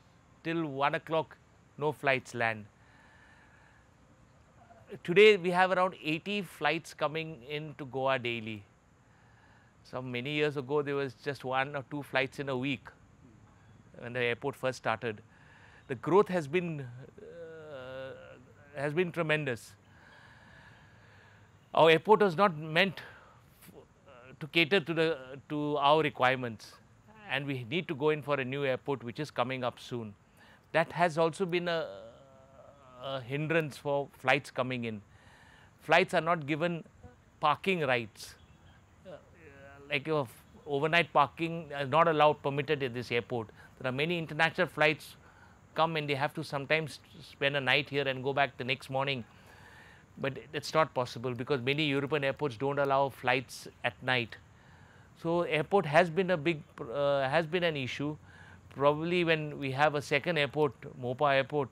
till 1 o'clock no flights land today we have around 80 flights coming into Goa daily. So many years ago there was just one or two flights in a week when the airport first started. The growth has been uh, has been tremendous. Our airport was not meant uh, to cater to the to our requirements, and we need to go in for a new airport which is coming up soon. That has also been a a hindrance for flights coming in. Flights are not given parking rights. Uh, like your overnight parking is not allowed permitted at this airport. There are many international flights come and they have to sometimes spend a night here and go back the next morning. But it's not possible because many European airports don't allow flights at night. So airport has been a big, uh, has been an issue. Probably when we have a second airport, Mopa airport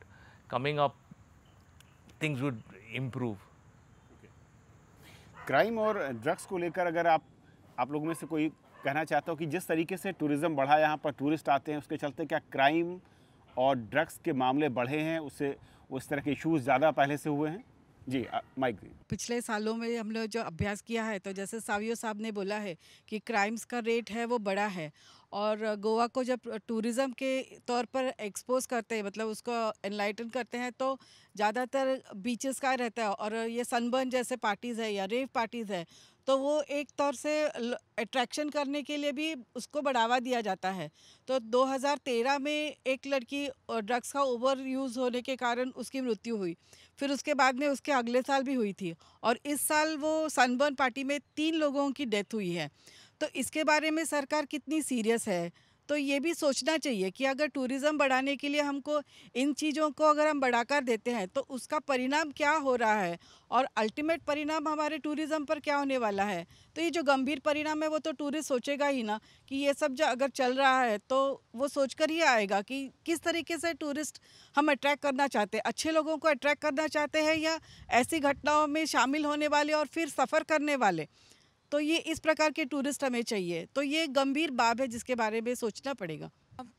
coming up things would improve. Crime और drugs को लेकर अगर आप आप लोगों में से कोई कहना चाहता हो कि जिस तरीके से टूरिज़्म बढ़ा यहाँ पर टूरिस्ट आते हैं उसके चलते क्या क्राइम और ड्रग्स के मामले बढ़े हैं उससे उस तरह के इशूज़ ज़्यादा पहले से हुए हैं जी माइक पिछले सालों में हम लोग जो अभ्यास किया है तो जैसे सावियो साहब ने बोला है कि क्राइम्स का रेट है वो बड़ा है और गोवा को जब टूरिज़्म के तौर पर एक्सपोज करते हैं मतलब उसको एनलाइटन करते हैं तो ज़्यादातर बीचेस का रहता है और ये सनबर्न जैसे पार्टीज़ है या रेव पार्टीज़ है तो वो एक तौर से अट्रैक्शन करने के लिए भी उसको बढ़ावा दिया जाता है तो 2013 में एक लड़की ड्रग्स का ओवर यूज़ होने के कारण उसकी मृत्यु हुई फिर उसके बाद में उसके अगले साल भी हुई थी और इस साल वो सनबर्न पार्टी में तीन लोगों की डेथ हुई है तो इसके बारे में सरकार कितनी सीरियस है तो ये भी सोचना चाहिए कि अगर टूरिज़्म बढ़ाने के लिए हमको इन चीज़ों को अगर हम बढ़ाकर देते हैं तो उसका परिणाम क्या हो रहा है और अल्टीमेट परिणाम हमारे टूरिज़्म पर क्या होने वाला है तो ये जो गंभीर परिणाम है वो तो टूरिस्ट सोचेगा ही ना कि ये सब जो अगर चल रहा है तो वो सोच कर ही आएगा कि किस तरीके से टूरिस्ट हम अट्रैक्ट करना चाहते हैं अच्छे लोगों को अट्रैक्ट करना चाहते हैं या ऐसी घटनाओं में शामिल होने वाले और फिर सफ़र करने वाले तो ये इस प्रकार के टूरिस्ट हमें चाहिए तो ये गंभीर बाब है जिसके बारे में सोचना पड़ेगा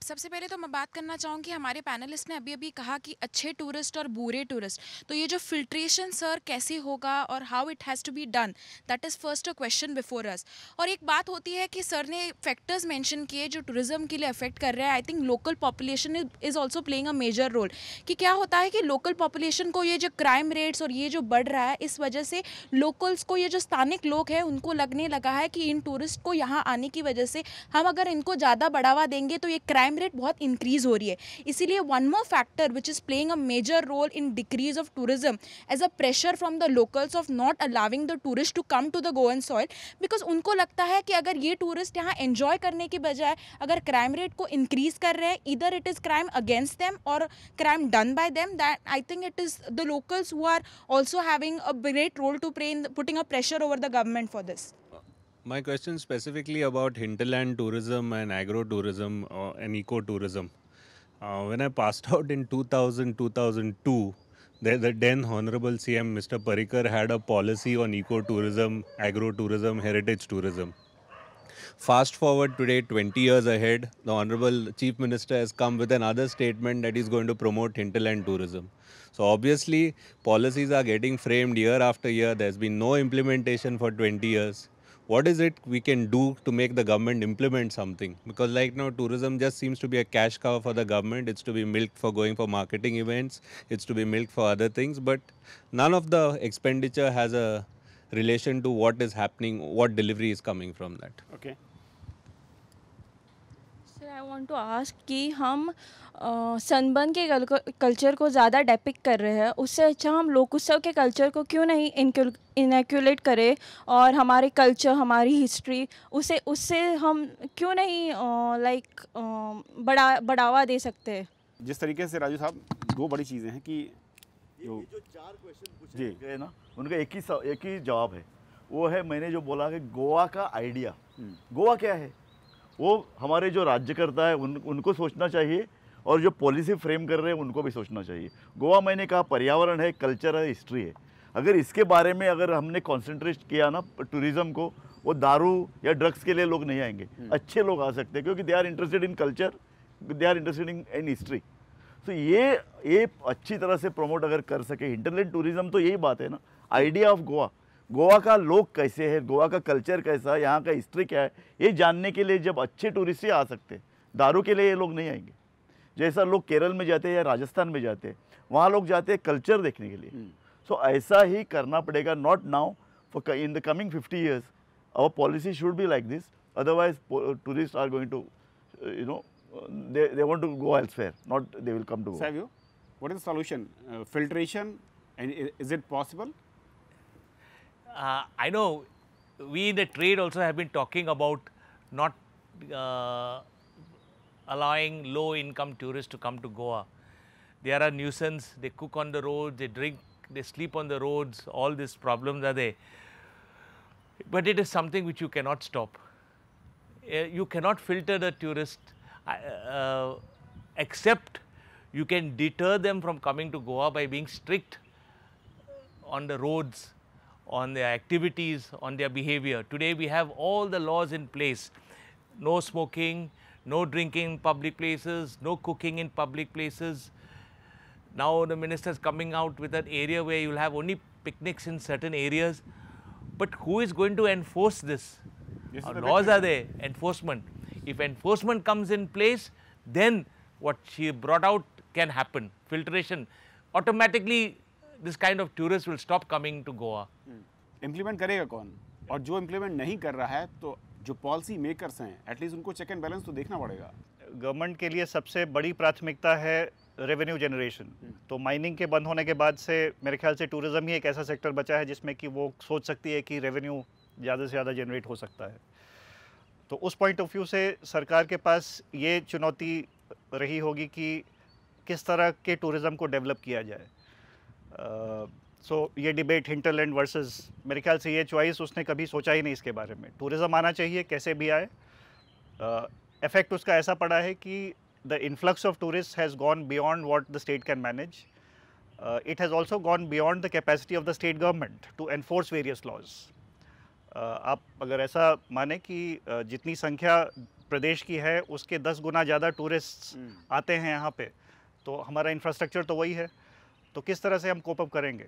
सबसे पहले तो मैं बात करना चाहूँगी हमारे पैनलिस्ट ने अभी अभी कहा कि अच्छे टूरिस्ट और बुरे टूरिस्ट तो ये जो फिल्ट्रेशन सर कैसे होगा और how it has to be done that is first a question before us और एक बात होती है कि सर ने फैक्टर्स मेंशन किए जो टूरिज्म के लिए अफेक्ट कर रहे हैं I think local population is also playing a major role कि क्या होता है कि लोकल पॉपुलेशन को ये जो क्राइम रेट्स और ये जो बढ़ रहा है इस वजह से लोकल्स को ये जो स्थानिक लोग हैं उनको लगने लगा है कि इन टूरिस्ट को यहाँ आने की वजह से हम अगर इनको ज़्यादा बढ़ावा देंगे तो ये क्राइम रेट बहुत इंक्रीज़ हो रही है इसीलिए one more factor which is playing a major role in decrease of tourism as a pressure from the locals of not allowing the tourist to come to the Goan soil because उनको लगता है कि अगर ये टूरिस्ट यहाँ enjoy करने के बजाय अगर क्राइम रेट को इंक्रीज़ कर रहे हैं इधर it is crime against them और crime done by them that I think it is the locals who are also having a great role to play in putting a pressure over the government for this My question specifically about hinterland tourism and agro tourism uh, and eco tourism. Uh, when I passed out in 2000 2002, the, the then Honorable CM Mr. Parikar had a policy on eco tourism, agro tourism, heritage tourism. Fast forward today, 20 years ahead, the Honorable Chief Minister has come with another statement that he's going to promote hinterland tourism. So obviously, policies are getting framed year after year. There's been no implementation for 20 years what is it we can do to make the government implement something? Because like now, tourism just seems to be a cash cow for the government. It's to be milked for going for marketing events. It's to be milked for other things. But none of the expenditure has a relation to what is happening, what delivery is coming from that. Okay. Want to ask कि हम sunburn के culture को ज़्यादा depict कर रहे हैं उससे अच्छा हम लोक उत्सव के कल्चर को क्यों नहीं इनक्यूलेट करें और हमारे कल्चर हमारी हिस्ट्री उसे उससे हम क्यों नहीं लाइक बड़ा बढ़ावा दे सकते हैं जिस तरीके से राजू साहब दो बड़ी चीज़ें हैं कि जो, जो चार क्वेश्चन पूछे गए ना उनका एक ही एक ही जवाब है वो है मैंने जो बोला कि गोवा का आइडिया हम्म। गोवा क्या है वो हमारे जो राज्यकर्ता है उन उनको सोचना चाहिए और जो पॉलिसी फ्रेम कर रहे हैं उनको भी सोचना चाहिए गोवा मैंने कहा पर्यावरण है कल्चर है हिस्ट्री है अगर इसके बारे में अगर हमने कॉन्सेंट्रेट किया ना टूरिज़्म को वो दारू या ड्रग्स के लिए लोग नहीं आएंगे हम्म। अच्छे लोग आ सकते हैं क्योंकि they are interested in culture they are interested in in history तो ये ये अच्छी तरह से प्रमोट अगर कर सके इंटरनेट टूरिज़्म तो यही बात है ना आइडिया ऑफ गोवा गोवा का लोग कैसे है गोवा का कल्चर कैसा है यहाँ का हिस्ट्री क्या है ये जानने के लिए जब अच्छे टूरिस्ट ही आ सकते हैं दारू के लिए ये लोग नहीं आएंगे जैसा लोग केरल में जाते हैं या राजस्थान में जाते हैं वहाँ लोग जाते हैं कल्चर देखने के लिए सो हम्म। ऐसा ही करना पड़ेगा not now for in the coming fifty years our policy should be like this otherwise tourist are going to you know they want they want to go elsewhere not they will come to Savio, what is the solution uh, filtration uh, I know we in the trade also have been talking about not uh, allowing low income tourists to come to Goa. They are a nuisance, they cook on the roads, they drink, they sleep on the roads, all these problems are there. But it is something which you cannot stop. Uh, you cannot filter the tourist uh, uh, except you can deter them from coming to Goa by being strict on the roads on their activities, on their behavior. Today we have all the laws in place. No smoking, no drinking in public places, no cooking in public places. Now the minister is coming out with an area where you'll have only picnics in certain areas. But who is going to enforce this? this Our laws are there, enforcement. If enforcement comes in place, then what she brought out can happen. Filtration automatically this kind of tourist will stop coming to Goa implement करेगा कौन और जो implement नहीं कर रहा है तो जो पॉलिसी मेकर्स हैं एटलीस्ट उनको चेक एंड बैलेंस तो देखना पड़ेगा गवर्नमेंट के लिए सबसे बड़ी प्राथमिकता है रेवेन्यू जनरेशन hmm. तो माइनिंग के बंद होने के बाद से मेरे ख्याल से टूरिज़्म ही एक ऐसा सेक्टर बचा है जिसमें कि वो सोच सकती है कि रेवेन्यू ज़्यादा से ज़्यादा जनरेट हो सकता है तो उस पॉइंट ऑफ व्यू से सरकार के पास ये चुनौती रही होगी कि किस तरह के टूरिज़्म को डेवलप किया जाए सो uh, ये डिबेट हिंटरलैंड वर्सेस मेरे ख्याल से ये चॉइस उसने कभी सोचा ही नहीं इसके बारे में टूरिज़्म आना चाहिए कैसे भी आए इफेक्ट uh, उसका ऐसा पड़ा है कि the influx of tourist has gone beyond what the state can manage it has also gone beyond the capacity of the state government to enforce various laws आप अगर ऐसा माने कि uh, जितनी संख्या प्रदेश की है उसके दस गुना ज़्यादा टूरिस्ट hmm. आते हैं यहाँ पे तो हमारा इंफ्रास्ट्रक्चर तो वही है तो किस तरह से हम कोप अप करेंगे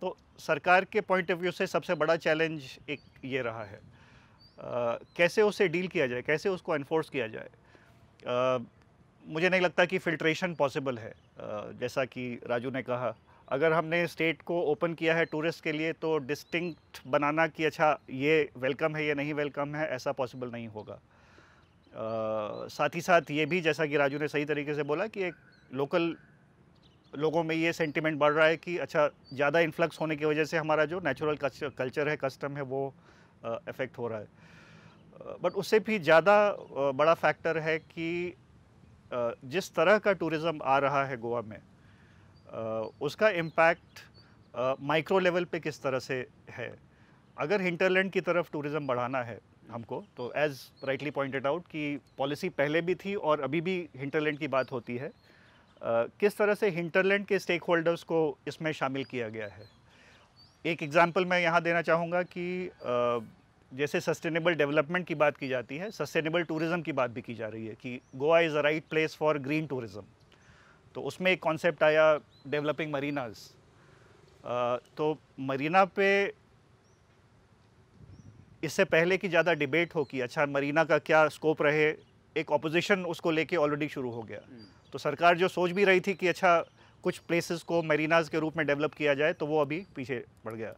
तो सरकार के पॉइंट ऑफ व्यू से सबसे बड़ा चैलेंज एक ये रहा है आ, कैसे उसे डील किया जाए कैसे उसको एनफोर्स किया जाए आ, मुझे नहीं लगता कि फिल्ट्रेशन पॉसिबल है आ, जैसा कि राजू ने कहा अगर हमने स्टेट को ओपन किया है टूरिस्ट के लिए तो डिस्टिंक्ट बनाना कि अच्छा ये वेलकम है ये नहीं वेलकम है ऐसा पॉसिबल नहीं होगा आ, साथ ही साथ ये भी जैसा कि राजू ने सही तरीके से बोला कि एक लोकल लोगों में ये सेंटिमेंट बढ़ रहा है कि अच्छा ज़्यादा इन्फ्लक्स होने की वजह से हमारा जो नेचुरल कल्चर है कस्टम है वो इफ़ेक्ट हो रहा है बट उससे भी ज़्यादा बड़ा फैक्टर है कि जिस तरह का टूरिज़्म आ रहा है गोवा में उसका इम्पैक्ट माइक्रो लेवल पे किस तरह से है अगर हिंटरलैंड की तरफ टूरिज़्म बढ़ाना है हमको तो एज़ राइटली पॉइंटेड आउट कि पॉलिसी पहले भी थी और अभी भी हिंटरलैंड की बात होती है किस तरह से हिंटरलैंड के स्टेक होल्डर्स को इसमें शामिल किया गया है एक एग्ज़ाम्पल मैं यहाँ देना चाहूँगा कि जैसे सस्टेनेबल डेवलपमेंट की बात की जाती है सस्टेनेबल टूरिज़्म की बात भी की जा रही है कि Goa is a right place for green tourism तो उसमें एक कॉन्सेप्ट आया डेवलपिंग मरीनाज तो मरीना पे इससे पहले कि ज़्यादा डिबेट हो कि अच्छा मरीना का क्या स्कोप रहे एक ऑपोजिशन उसको लेके ऑलरेडी शुरू हो गया हम्म। तो सरकार जो सोच भी रही थी कि अच्छा कुछ प्लेसेस को मेरीनाज के रूप में डेवलप किया जाए तो वो अभी पीछे पड़ गया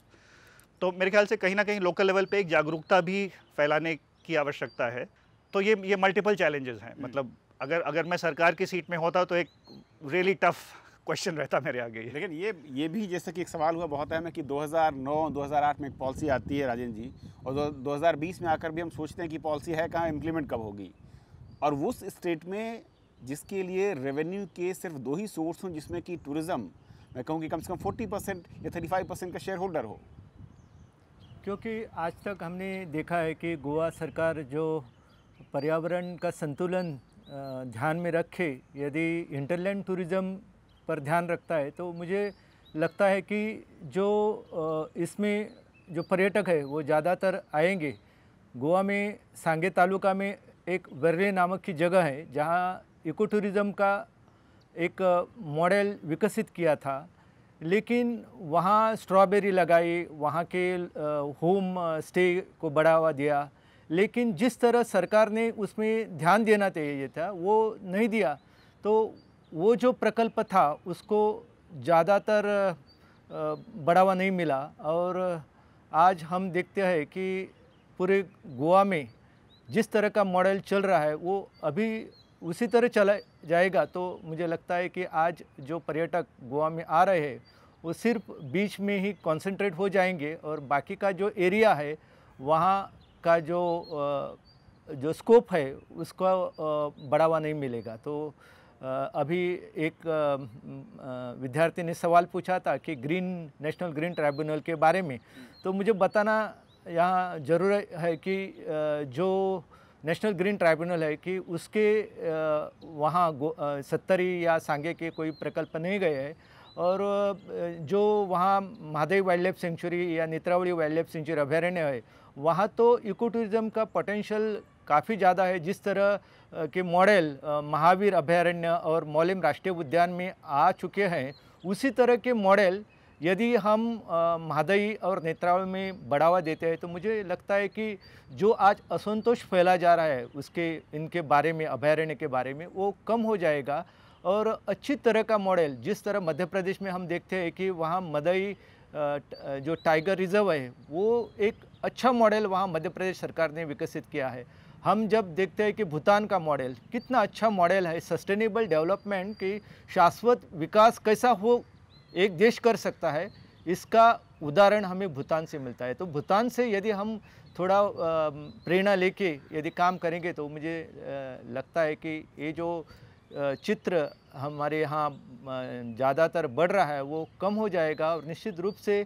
तो मेरे ख्याल से कहीं ना कहीं लोकल लेवल पे एक जागरूकता भी फैलाने की आवश्यकता है तो ये ये मल्टीपल चैलेंजेस हैं हम्म। मतलब अगर अगर मैं सरकार की सीट में होता तो एक रियली टफ क्वेश्चन रहता मेरे आगे लेकिन ये ये भी जैसे कि एक सवाल हुआ बहुत अहम है कि 2009 2008 में एक पॉलिसी आती है राजेंद्र जी और 2020 में आकर भी हम सोचते हैं कि पॉलिसी है कहाँ इम्प्लीमेंट कब होगी और उस स्टेट में जिसके लिए रेवेन्यू के सिर्फ दो ही सोर्स हों जिसमें कि टूरिज़्म मैं कहूँ कि कम से कम 40 परसेंट या 35 परसेंट का शेयर होल्डर हो क्योंकि आज तक हमने देखा है कि गोवा सरकार जो पर्यावरण का संतुलन ध्यान में रखे यदि इंटरलैंड टूरिज़्म पर ध्यान रखता है तो मुझे लगता है कि जो इसमें जो पर्यटक है वो ज़्यादातर आएंगे गोवा में सांगे तालुका में एक वर्रे नामक की जगह है जहाँ इको टूरिज़्म का एक मॉडल विकसित किया था लेकिन वहाँ स्ट्रॉबेरी लगाई वहाँ के होम स्टे को बढ़ावा दिया लेकिन जिस तरह सरकार ने उसमें ध्यान देना चाहिए था वो नहीं दिया तो वो जो प्रकल्प था उसको ज़्यादातर बढ़ावा नहीं मिला और आज हम देखते हैं कि पूरे गोवा में जिस तरह का मॉडल चल रहा है वो अभी उसी तरह चला जाएगा तो मुझे लगता है कि आज जो पर्यटक गोवा में आ रहे हैं वो सिर्फ बीच में ही कंसंट्रेट हो जाएंगे और बाकी का जो एरिया है वहाँ का जो जो स्कोप है उसका बढ़ावा नहीं मिलेगा तो अभी एक विद्यार्थी ने सवाल पूछा था कि ग्रीन नेशनल ग्रीन ट्राइब्यूनल के बारे में तो मुझे बताना यहाँ ज़रूर है कि जो नेशनल ग्रीन ट्राइब्यूनल है कि उसके वहाँ सत्तरी या सांगे के कोई प्रकल्प नहीं गए हैं और जो वहाँ महादेव वाइल्ड लाइफ सेंचुरी या नेत्रावली वाइल्ड लाइफ सेंचुरी अभ्यारण्य है वहाँ तो इको टूरिज़्म का पोटेंशियल काफ़ी ज़्यादा है जिस तरह के मॉडल महावीर अभ्यारण्य और मौलिम राष्ट्रीय उद्यान में आ चुके हैं उसी तरह के मॉडल यदि हम महादई और नेत्रावल में बढ़ावा देते हैं तो मुझे लगता है कि जो आज असंतोष फैला जा रहा है उसके इनके बारे में अभ्यारण्य के बारे में वो कम हो जाएगा और अच्छी तरह का मॉडल जिस तरह मध्य प्रदेश में हम देखते हैं कि वहाँ मदई जो टाइगर रिजर्व है वो एक अच्छा मॉडल वहाँ मध्य प्रदेश सरकार ने विकसित किया है हम जब देखते हैं कि भूटान का मॉडल कितना अच्छा मॉडल है सस्टेनेबल डेवलपमेंट की शाश्वत विकास कैसा हो एक देश कर सकता है इसका उदाहरण हमें भूटान से मिलता है तो भूटान से यदि हम थोड़ा प्रेरणा लेके यदि काम करेंगे तो मुझे लगता है कि ये जो चित्र हमारे यहाँ ज़्यादातर बढ़ रहा है वो कम हो जाएगा और निश्चित रूप से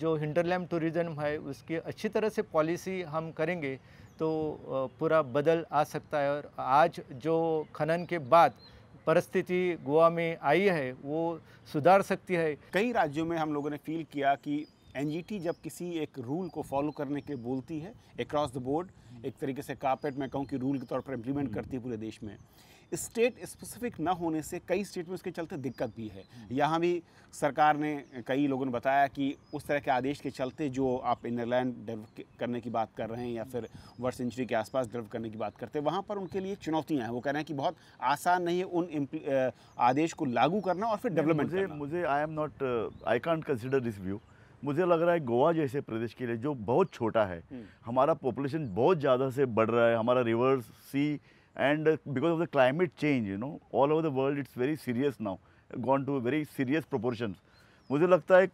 जो हिंडरलैंड टूरिज़्म है उसकी अच्छी तरह से पॉलिसी हम करेंगे तो पूरा बदल आ सकता है और आज जो खनन के बाद परिस्थिति गोवा में आई है वो सुधार सकती है कई राज्यों में हम लोगों ने फील किया कि एन जब किसी एक रूल को फॉलो करने के बोलती है अक्रॉस द बोर्ड एक तरीके से कारपेट मैं कहूँ कि रूल के तौर पर इम्प्लीमेंट करती है पूरे देश में स्टेट स्पेसिफिक ना होने से कई स्टेट में उसके चलते दिक्कत भी है यहाँ भी सरकार ने कई लोगों ने बताया कि उस तरह के आदेश के चलते जो आप इनरलैंड डेवलप करने की बात कर रहे हैं या फिर वर्ड सेंचुरी के आसपास डेवलप करने की बात करते हैं वहाँ पर उनके लिए चुनौतियाँ हैं वो कह रहे हैं कि बहुत आसान नहीं है उन आदेश को लागू करना और फिर डेवलपमेंट मुझे मुझे I am not I can't consider this view मुझे लग रहा है गोवा जैसे प्रदेश के लिए जो बहुत छोटा है हम्म। हमारा पॉपुलेशन बहुत ज़्यादा से बढ़ रहा है हमारा rivers sea and uh, because of the climate change you know all over the world it's very serious now gone to very serious proportions मुझे लगता है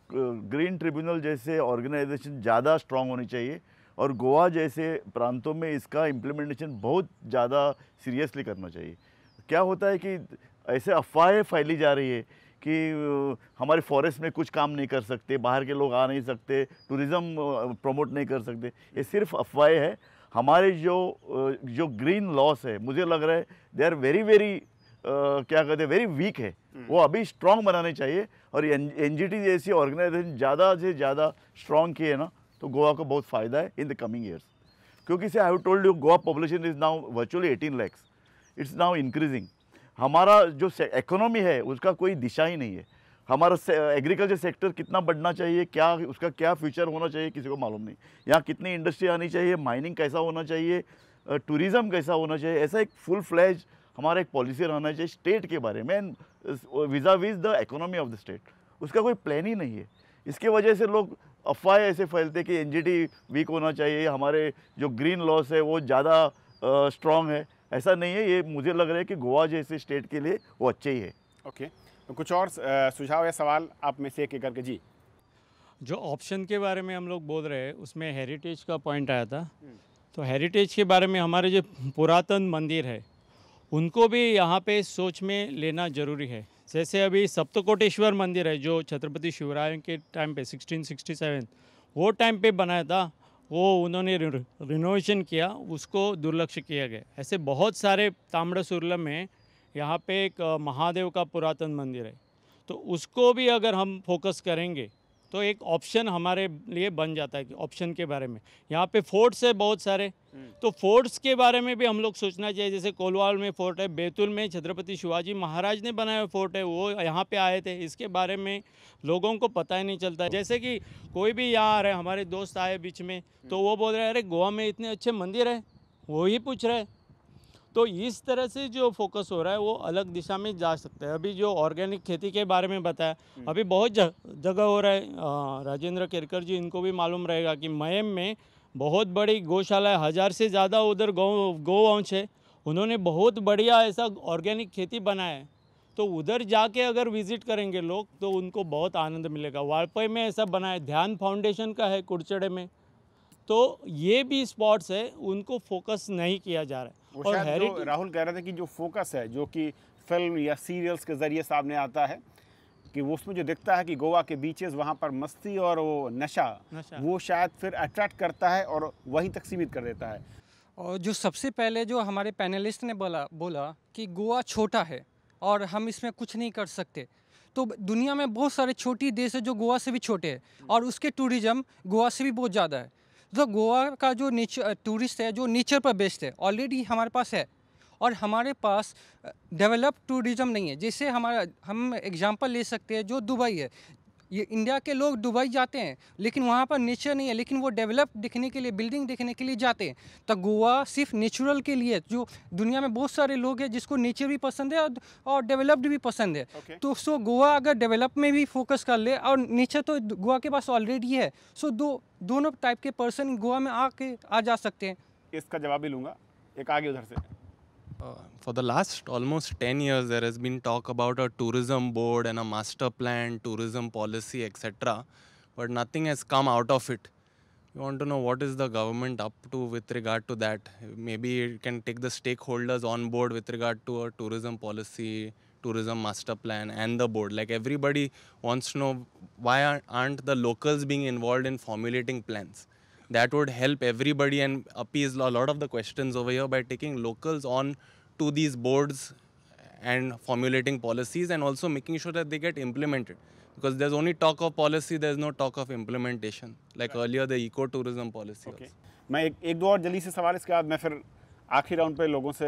ग्रीन uh, ट्रिब्यूनल जैसे ऑर्गेनाइजेशन ज़्यादा स्ट्रांग होनी चाहिए और गोवा जैसे प्रांतों में इसका इम्प्लीमेंटेशन बहुत ज़्यादा सीरियसली करना चाहिए क्या होता है कि ऐसे अफवाहें फैली जा रही है कि uh, हमारे फॉरेस्ट में कुछ काम नहीं कर सकते बाहर के लोग आ नहीं सकते टूरिज़्म प्रमोट नहीं कर सकते ये सिर्फ अफवाहें हैं हमारे जो जो ग्रीन लॉस है मुझे लग रहा है दे आर वेरी वेरी क्या कहते हैं वेरी वीक है हम्म। वो अभी स्ट्रांग बनाने चाहिए और एन जैसी ऑर्गेनाइजेशन ज़्यादा से ज़्यादा स्ट्रांग किए ना तो गोवा को बहुत फ़ायदा है इन द कमिंग ईयर्स क्योंकि से I have told you Goa population is now virtually eighteen lakhs it's now increasing हमारा जो इकोनॉमी है उसका कोई दिशा ही नहीं है हमारा से, एग्रीकल्चर सेक्टर कितना बढ़ना चाहिए क्या उसका क्या फ्यूचर होना चाहिए किसी को मालूम नहीं यहाँ कितनी इंडस्ट्री आनी चाहिए माइनिंग कैसा होना चाहिए टूरिज़्म कैसा होना चाहिए ऐसा एक फुल फ्लैज हमारा एक पॉलिसी रहना चाहिए स्टेट के बारे में vis-a-vis the economy of the state उसका कोई प्लान ही नहीं है इसके वजह से लोग अफवाहें ऐसे फैलते कि एन वीक होना चाहिए हमारे जो ग्रीन लॉस है वो ज़्यादा स्ट्रॉन्ग है ऐसा नहीं है ये मुझे लग रहा है कि गोवा जैसे स्टेट के लिए वो अच्छे ही है ओके okay. कुछ और सुझाव या सवाल आप में से एक करके जी जो ऑप्शन के बारे में हम लोग बोल रहे हैं उसमें हेरिटेज का पॉइंट आया था हम्म। तो हेरिटेज के बारे में हमारे जो पुरातन मंदिर है उनको भी यहाँ पे सोच में लेना ज़रूरी है जैसे अभी सप्तकोटेश्वर मंदिर है जो छत्रपति शिवराय के टाइम पे 1667 वो टाइम पे बनाया था वो उन्होंने रिनोवेशन किया उसको दुर्लक्ष किया गया ऐसे बहुत सारे ताम्रसुरलम में यहाँ पे एक महादेव का पुरातन मंदिर है तो उसको भी अगर हम फोकस करेंगे तो एक ऑप्शन हमारे लिए बन जाता है ऑप्शन के बारे में यहाँ पे फोर्ट्स है बहुत सारे हम्म। तो फोर्ट्स के बारे में भी हम लोग सोचना चाहिए जैसे कोलवाल में फोर्ट है बैतूल में छत्रपति शिवाजी महाराज ने बनाया फोर्ट है वो यहाँ पे आए थे इसके बारे में लोगों को पता ही नहीं चलता जैसे कि कोई भी यहाँ आ रहे हमारे दोस्त आए बीच में तो हम्म। वो बोल रहे हैं अरे गोवा में इतने अच्छे मंदिर है वो ही पूछ रहे हैं तो इस तरह से जो फोकस हो रहा है वो अलग दिशा में जा सकता है अभी जो ऑर्गेनिक खेती के बारे में बताया हम्म। अभी बहुत जगह हो रहा है राजेंद्र केरकर जी इनको भी मालूम रहेगा कि मयम में बहुत बड़ी गौशाला है हज़ार से ज़्यादा उधर गौ गौवंश है उन्होंने बहुत बढ़िया ऐसा ऑर्गेनिक खेती बनाया है तो उधर जाके अगर विजिट करेंगे लोग तो उनको बहुत आनंद मिलेगा वालपय में ऐसा बना है ध्यान फाउंडेशन का है कुड़चड़े में तो ये भी स्पॉट्स है उनको फोकस नहीं किया जा रहा है वो और शायद जो राहुल कह रहे थे कि जो फोकस है जो कि फिल्म या सीरियल्स के ज़रिए सामने आता है कि वो उसमें जो दिखता है कि गोवा के बीचेस वहाँ पर मस्ती और वो नशा, नशा वो शायद फिर अट्रैक्ट करता है और वहीं तक सीमित कर देता है और जो सबसे पहले जो हमारे पैनलिस्ट ने बोला बोला कि गोवा छोटा है और हम इसमें कुछ नहीं कर सकते तो दुनिया में बहुत सारे छोटी देश है जो गोवा से भी छोटे हैं और उसके टूरिज़्म गोवा से भी बहुत ज़्यादा है जो गोवा का जो नेचर टूरिस्ट है जो नेचर पर बेस्ड है ऑलरेडी हमारे पास है और हमारे पास डेवलप टूरिज्म नहीं है जैसे हमारा हम एग्जांपल ले सकते हैं जो दुबई है ये इंडिया के लोग दुबई जाते हैं लेकिन वहाँ पर नेचर नहीं है लेकिन वो डेवलप दिखने के लिए बिल्डिंग देखने के लिए जाते हैं तो गोवा सिर्फ नेचुरल के लिए जो दुनिया में बहुत सारे लोग हैं जिसको नेचर भी पसंद है और, और डेवलप्ड भी पसंद है okay. तो सो गोवा अगर डेवलप में भी फोकस कर ले और नेचर तो गोवा के पास ऑलरेडी है सो दो दोनों टाइप के पर्सन गोवा में आके आ जा सकते हैं इसका जवाब भी लूँगा एक आगे उधर से Uh, for the last almost 10 years, there has been talk about a tourism board and a master plan, tourism policy, etc. But nothing has come out of it. We want to know what is the government up to with regard to that. Maybe it can take the stakeholders on board with regard to a tourism policy, tourism master plan, and the board. Like everybody wants to know why aren't the locals being involved in formulating plans? that would help everybody and appease a lot of the questions over here by taking locals on to these boards and formulating policies and also making sure that they get implemented because there's only talk of policy there's no talk of implementation like right. earlier the eco tourism policy okay. मैं एक एक दो और जल्दी से सवाल इसके बाद मैं फिर आखिरी राउंड पे लोगों से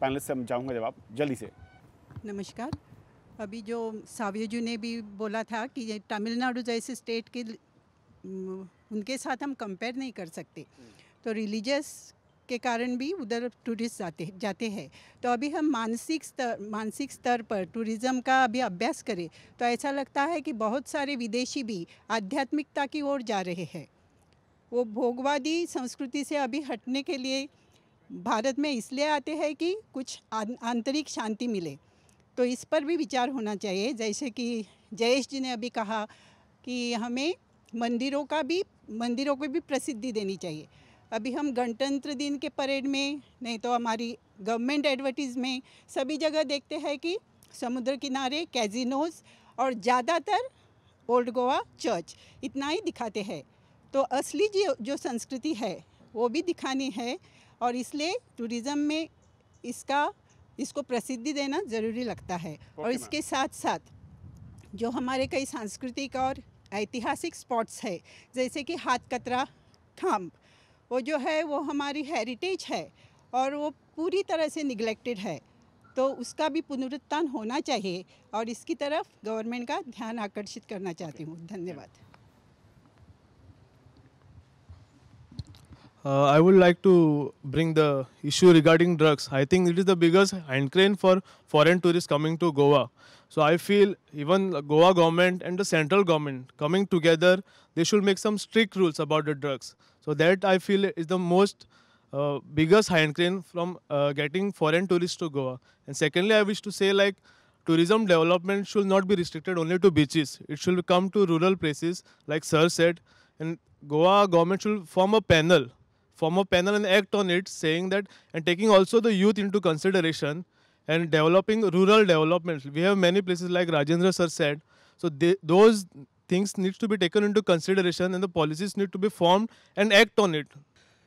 पैनलिस्ट से जाऊंगा जवाब जल्दी से नमस्कार अभी जो सावियो जी ने भी बोला था कि तमिलनाडु जैसे स्टेट के उनके साथ हम कंपेयर नहीं कर सकते हम्म। तो रिलीजियस के कारण भी उधर टूरिस्ट जाते जाते हैं तो अभी हम मानसिक स्तर मानसिक स्तर पर टूरिज़्म का अभी अभ्यास करें तो ऐसा लगता है कि बहुत सारे विदेशी भी आध्यात्मिकता की ओर जा रहे हैं वो भोगवादी संस्कृति से अभी हटने के लिए भारत में इसलिए आते हैं कि कुछ आंतरिक शांति मिले तो इस पर भी विचार होना चाहिए जैसे कि जयेश जी ने अभी कहा कि हमें मंदिरों का भी मंदिरों को भी प्रसिद्धि देनी चाहिए अभी हम गणतंत्र दिन के परेड में नहीं तो हमारी गवर्नमेंट एडवर्टीज़ में सभी जगह देखते हैं कि समुद्र किनारे कैजिनोज और ज़्यादातर ओल्ड गोवा चर्च इतना ही दिखाते हैं तो असली जो जो संस्कृति है वो भी दिखानी है और इसलिए टूरिज़्म में इसका इसको प्रसिद्धि देना ज़रूरी लगता है और इसके साथ साथ जो हमारे कई सांस्कृतिक और ऐतिहासिक स्पॉट्स है जैसे कि हाथ कतरा थाम्ब वो जो है वो हमारी हेरिटेज है और वो पूरी तरह से निगलेक्टेड है तो उसका भी पुनरुत्थान होना चाहिए और इसकी तरफ गवर्नमेंट का ध्यान आकर्षित करना चाहती हूँ धन्यवाद I would like to bring the issue regarding drugs I think it is the biggest biggest crane for foreign tourist coming to Goa So I feel even Goa government and the central government coming together, they should make some strict rules about the drugs. So that I feel is the most uh, biggest hindrance from uh, getting foreign tourists to Goa. And secondly, I wish to say like tourism development should not be restricted only to beaches. It should come to rural places like Sir said. And Goa government should form a panel, form a panel and act on it saying that and taking also the youth into consideration and developing rural development. We have many places like Rajendra sir said. So they, those things needs to be taken into consideration and the policies need to be formed and act on it.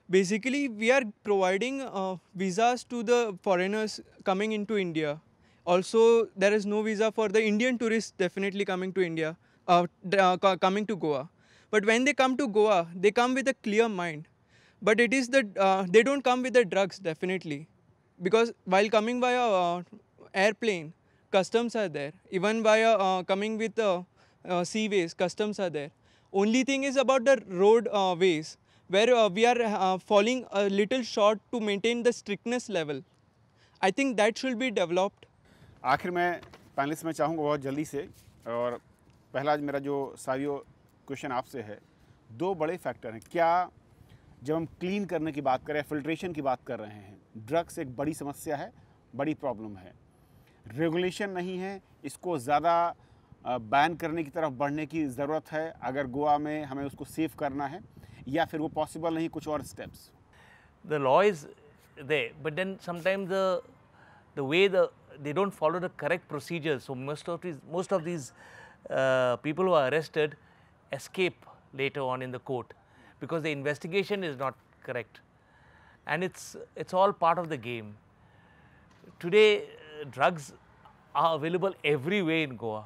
Basically, we are providing uh, visas to the foreigners coming into India. Also, there is no visa for the Indian tourists definitely coming to India, uh, uh, coming to Goa. But when they come to Goa, they come with a clear mind. But it is the uh, they don't come with the drugs definitely because while coming by a uh, airplane, customs are there. Even by uh, coming with uh, uh, sea ways, customs are there. Only thing is about the road uh, ways, where uh, we are uh, falling a little short to maintain the strictness level. I think that should be developed. aakhir mein मैं mein chahunga bahut jaldi se aur pehla aaj mera jo जो question aap se hai do bade factor hain kya jab hum clean karne ki baat kar rahe hain filtration ki baat kar rahe hain drugs एक बड़ी समस्या है बड़ी problem है regulation नहीं है इसको ज़्यादा बैन करने की तरफ बढ़ने की ज़रूरत है अगर गोवा में हमें उसको सेफ करना है या फिर वो पॉसिबल नहीं कुछ और steps the law is there but then sometimes the way the they don't follow the correct procedures so most of this most of these people are arrested escape later on in the court because the investigation is not correct and it's, it's all part of the game. Today, drugs are available every way in Goa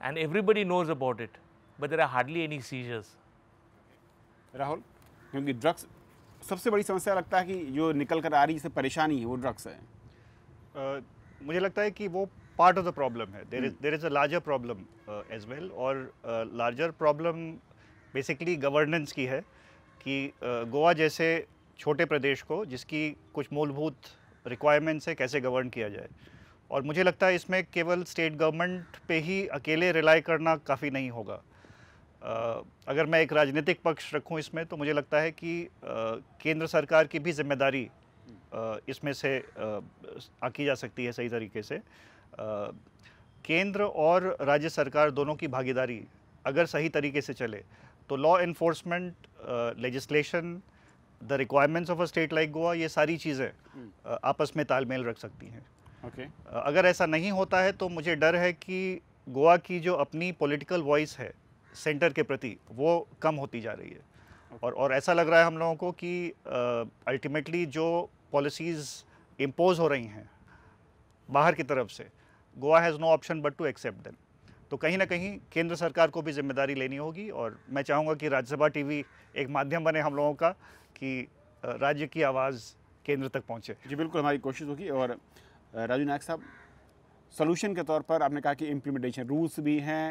and everybody knows about it, but there are hardly any seizures. rahul kyunki drugs sabse badi samasya lagta hai ki jo nikal kar aa rahi hai se pareshani hai wo drugs hai mujhe lagta hai ki wo part of the problem hai there is there is a larger problem uh, as well or uh, larger problem basically governance ki hai कि uh, Goa जैसे छोटे प्रदेश को जिसकी कुछ मूलभूत requirements है कैसे govern किया जाए और मुझे लगता है इसमें केवल स्टेट गवर्नमेंट पे ही अकेले रिलाई करना काफ़ी नहीं होगा Uh, अगर मैं एक राजनीतिक पक्ष रखूं इसमें तो मुझे लगता है कि uh, केंद्र सरकार की भी जिम्मेदारी uh, इसमें से आकी जा सकती है सही तरीके से केंद्र और राज्य सरकार दोनों की भागीदारी अगर सही तरीके से चले तो law enforcement legislation the requirements of a state like Goa ये सारी चीज़ें हम्म। आपस में तालमेल रख सकती हैं ओके okay. अगर ऐसा नहीं होता है तो मुझे डर है कि गोवा की जो अपनी पॉलिटिकल वॉइस है सेंटर के प्रति वो कम होती जा रही है okay. और और ऐसा लग रहा है हम लोगों को कि अल्टीमेटली जो पॉलिसीज़ इम्पोज हो रही हैं बाहर की तरफ से Goa has no option but to accept than तो कहीं ना कहीं केंद्र सरकार को भी जिम्मेदारी लेनी होगी और मैं चाहूँगा कि राज्यसभा टीवी एक माध्यम बने हम लोगों का कि राज्य की आवाज़ केंद्र तक पहुँचे जी बिल्कुल हमारी कोशिश होगी और राजू नायक साहब सोल्यूशन के तौर पर आपने कहा कि इम्प्लीमेंटेशन रूल्स भी हैं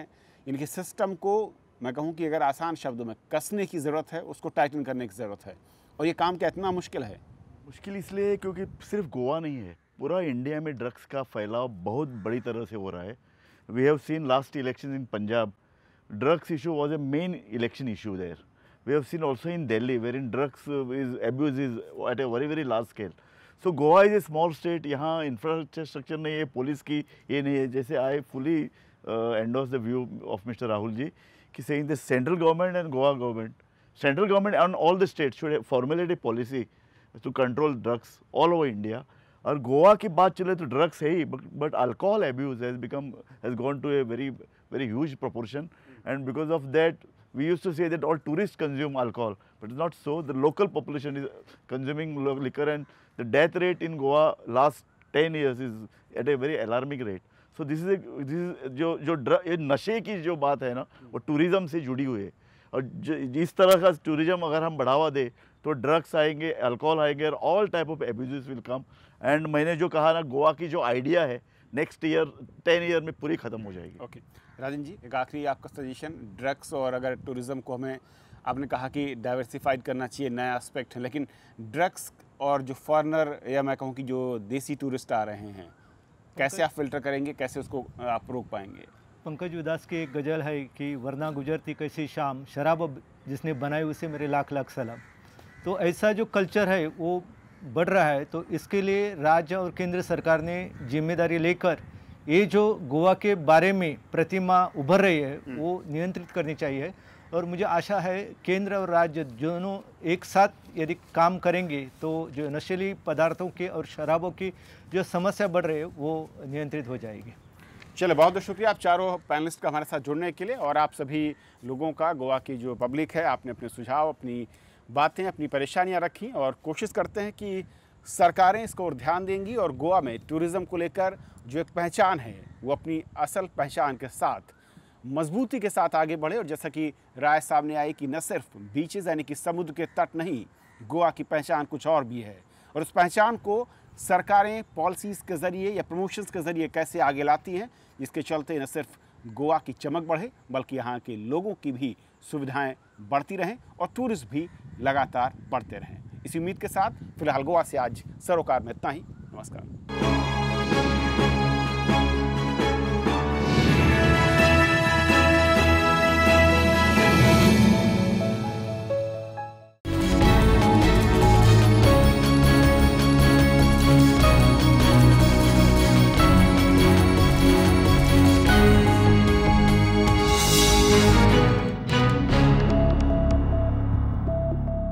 इनके सिस्टम को मैं कहूँ कि अगर आसान शब्दों में कसने की ज़रूरत है उसको टाइटन करने की ज़रूरत है और ये काम क्या इतना मुश्किल है मुश्किल इसलिए क्योंकि सिर्फ गोवा नहीं है पूरा इंडिया में ड्रग्स का फैलाव बहुत बड़ी तरह से हो रहा है We have seen last elections in Punjab, drugs issue was a main election issue there. We have seen also in Delhi, wherein drugs is, abuse is at a very, very large scale. So Goa is a small state. यहाँ infrastructure नहीं है police की ये नहीं है जैसे fully uh, endorse the view of Mr. Rahul ji, कि saying the central government and Goa government, central government and all the states should formulate a policy to control drugs all over India. और गोवा की बात चले तो drugs है ही but alcohol abuse has become has gone to a very very huge proportion and because of that we use to set all tourist consume alcohol but is not so the local population is consuming liquor and the death rate in Goa last ten years is at a very alarming rate so this is this जो जो ये नशे की जो बात है ना वो टूरिज्म से जुड़ी हुई है और जिस तरह का टूरिज्म अगर हम बढ़ावा दें तो ड्रग्स आएंगे अल्कोहल आएंगे और all type of abuse will come and मैंने जो कहा ना गोवा की जो आइडिया है नेक्स्ट ईयर टेन ईयर में पूरी ख़त्म हो जाएगी ओके okay. राजन जी एक आखिरी आपका सजेशन ड्रग्स और अगर टूरिज़्म को हमें आपने कहा कि डाइवर्सिफाइड करना चाहिए नया एस्पेक्ट है लेकिन ड्रग्स और जो फॉरनर या मैं कहूँ कि जो देसी टूरिस्ट आ रहे हैं कैसे आप फिल्टर करेंगे कैसे उसको आप रोक पाएंगे पंकज उदास की एक गज़ल है कि वरना गुजरती कैसी शाम शराब जिसने बनाई उसे मेरे लाख लाख सलाम तो ऐसा जो कल्चर है वो बढ़ रहा है तो इसके लिए राज्य और केंद्र सरकार ने जिम्मेदारी लेकर ये जो गोवा के बारे में प्रतिमा उभर रही है हम्म। वो नियंत्रित करनी चाहिए और मुझे आशा है केंद्र और राज्य दोनों एक साथ यदि काम करेंगे तो जो नशीली पदार्थों के और शराबों की जो समस्या बढ़ रही है वो नियंत्रित हो जाएगी चलिए बहुत बहुत शुक्रिया आप चारों पैनलिस्ट का हमारे साथ जुड़ने के लिए और आप सभी लोगों का गोवा की जो पब्लिक है आपने अपने सुझाव अपनी बातें अपनी परेशानियां रखी और कोशिश करते हैं कि सरकारें इसको और ध्यान देंगी और गोवा में टूरिज़्म को लेकर जो एक पहचान है वो अपनी असल पहचान के साथ मजबूती के साथ आगे बढ़े और जैसा कि राय सामने आई कि न सिर्फ बीचेज यानी कि समुद्र के तट नहीं गोवा की पहचान कुछ और भी है और उस पहचान को सरकारें पॉलिसीज़ के ज़रिए या प्रमोशंस के ज़रिए कैसे आगे लाती हैं इसके चलते न सिर्फ गोवा की चमक बढ़े बल्कि यहाँ के लोगों की भी सुविधाएं बढ़ती रहें और टूरिस्ट भी लगातार बढ़ते रहें इसी उम्मीद के साथ फिलहाल गोवा से आज सरोकार में इतना ही नमस्कार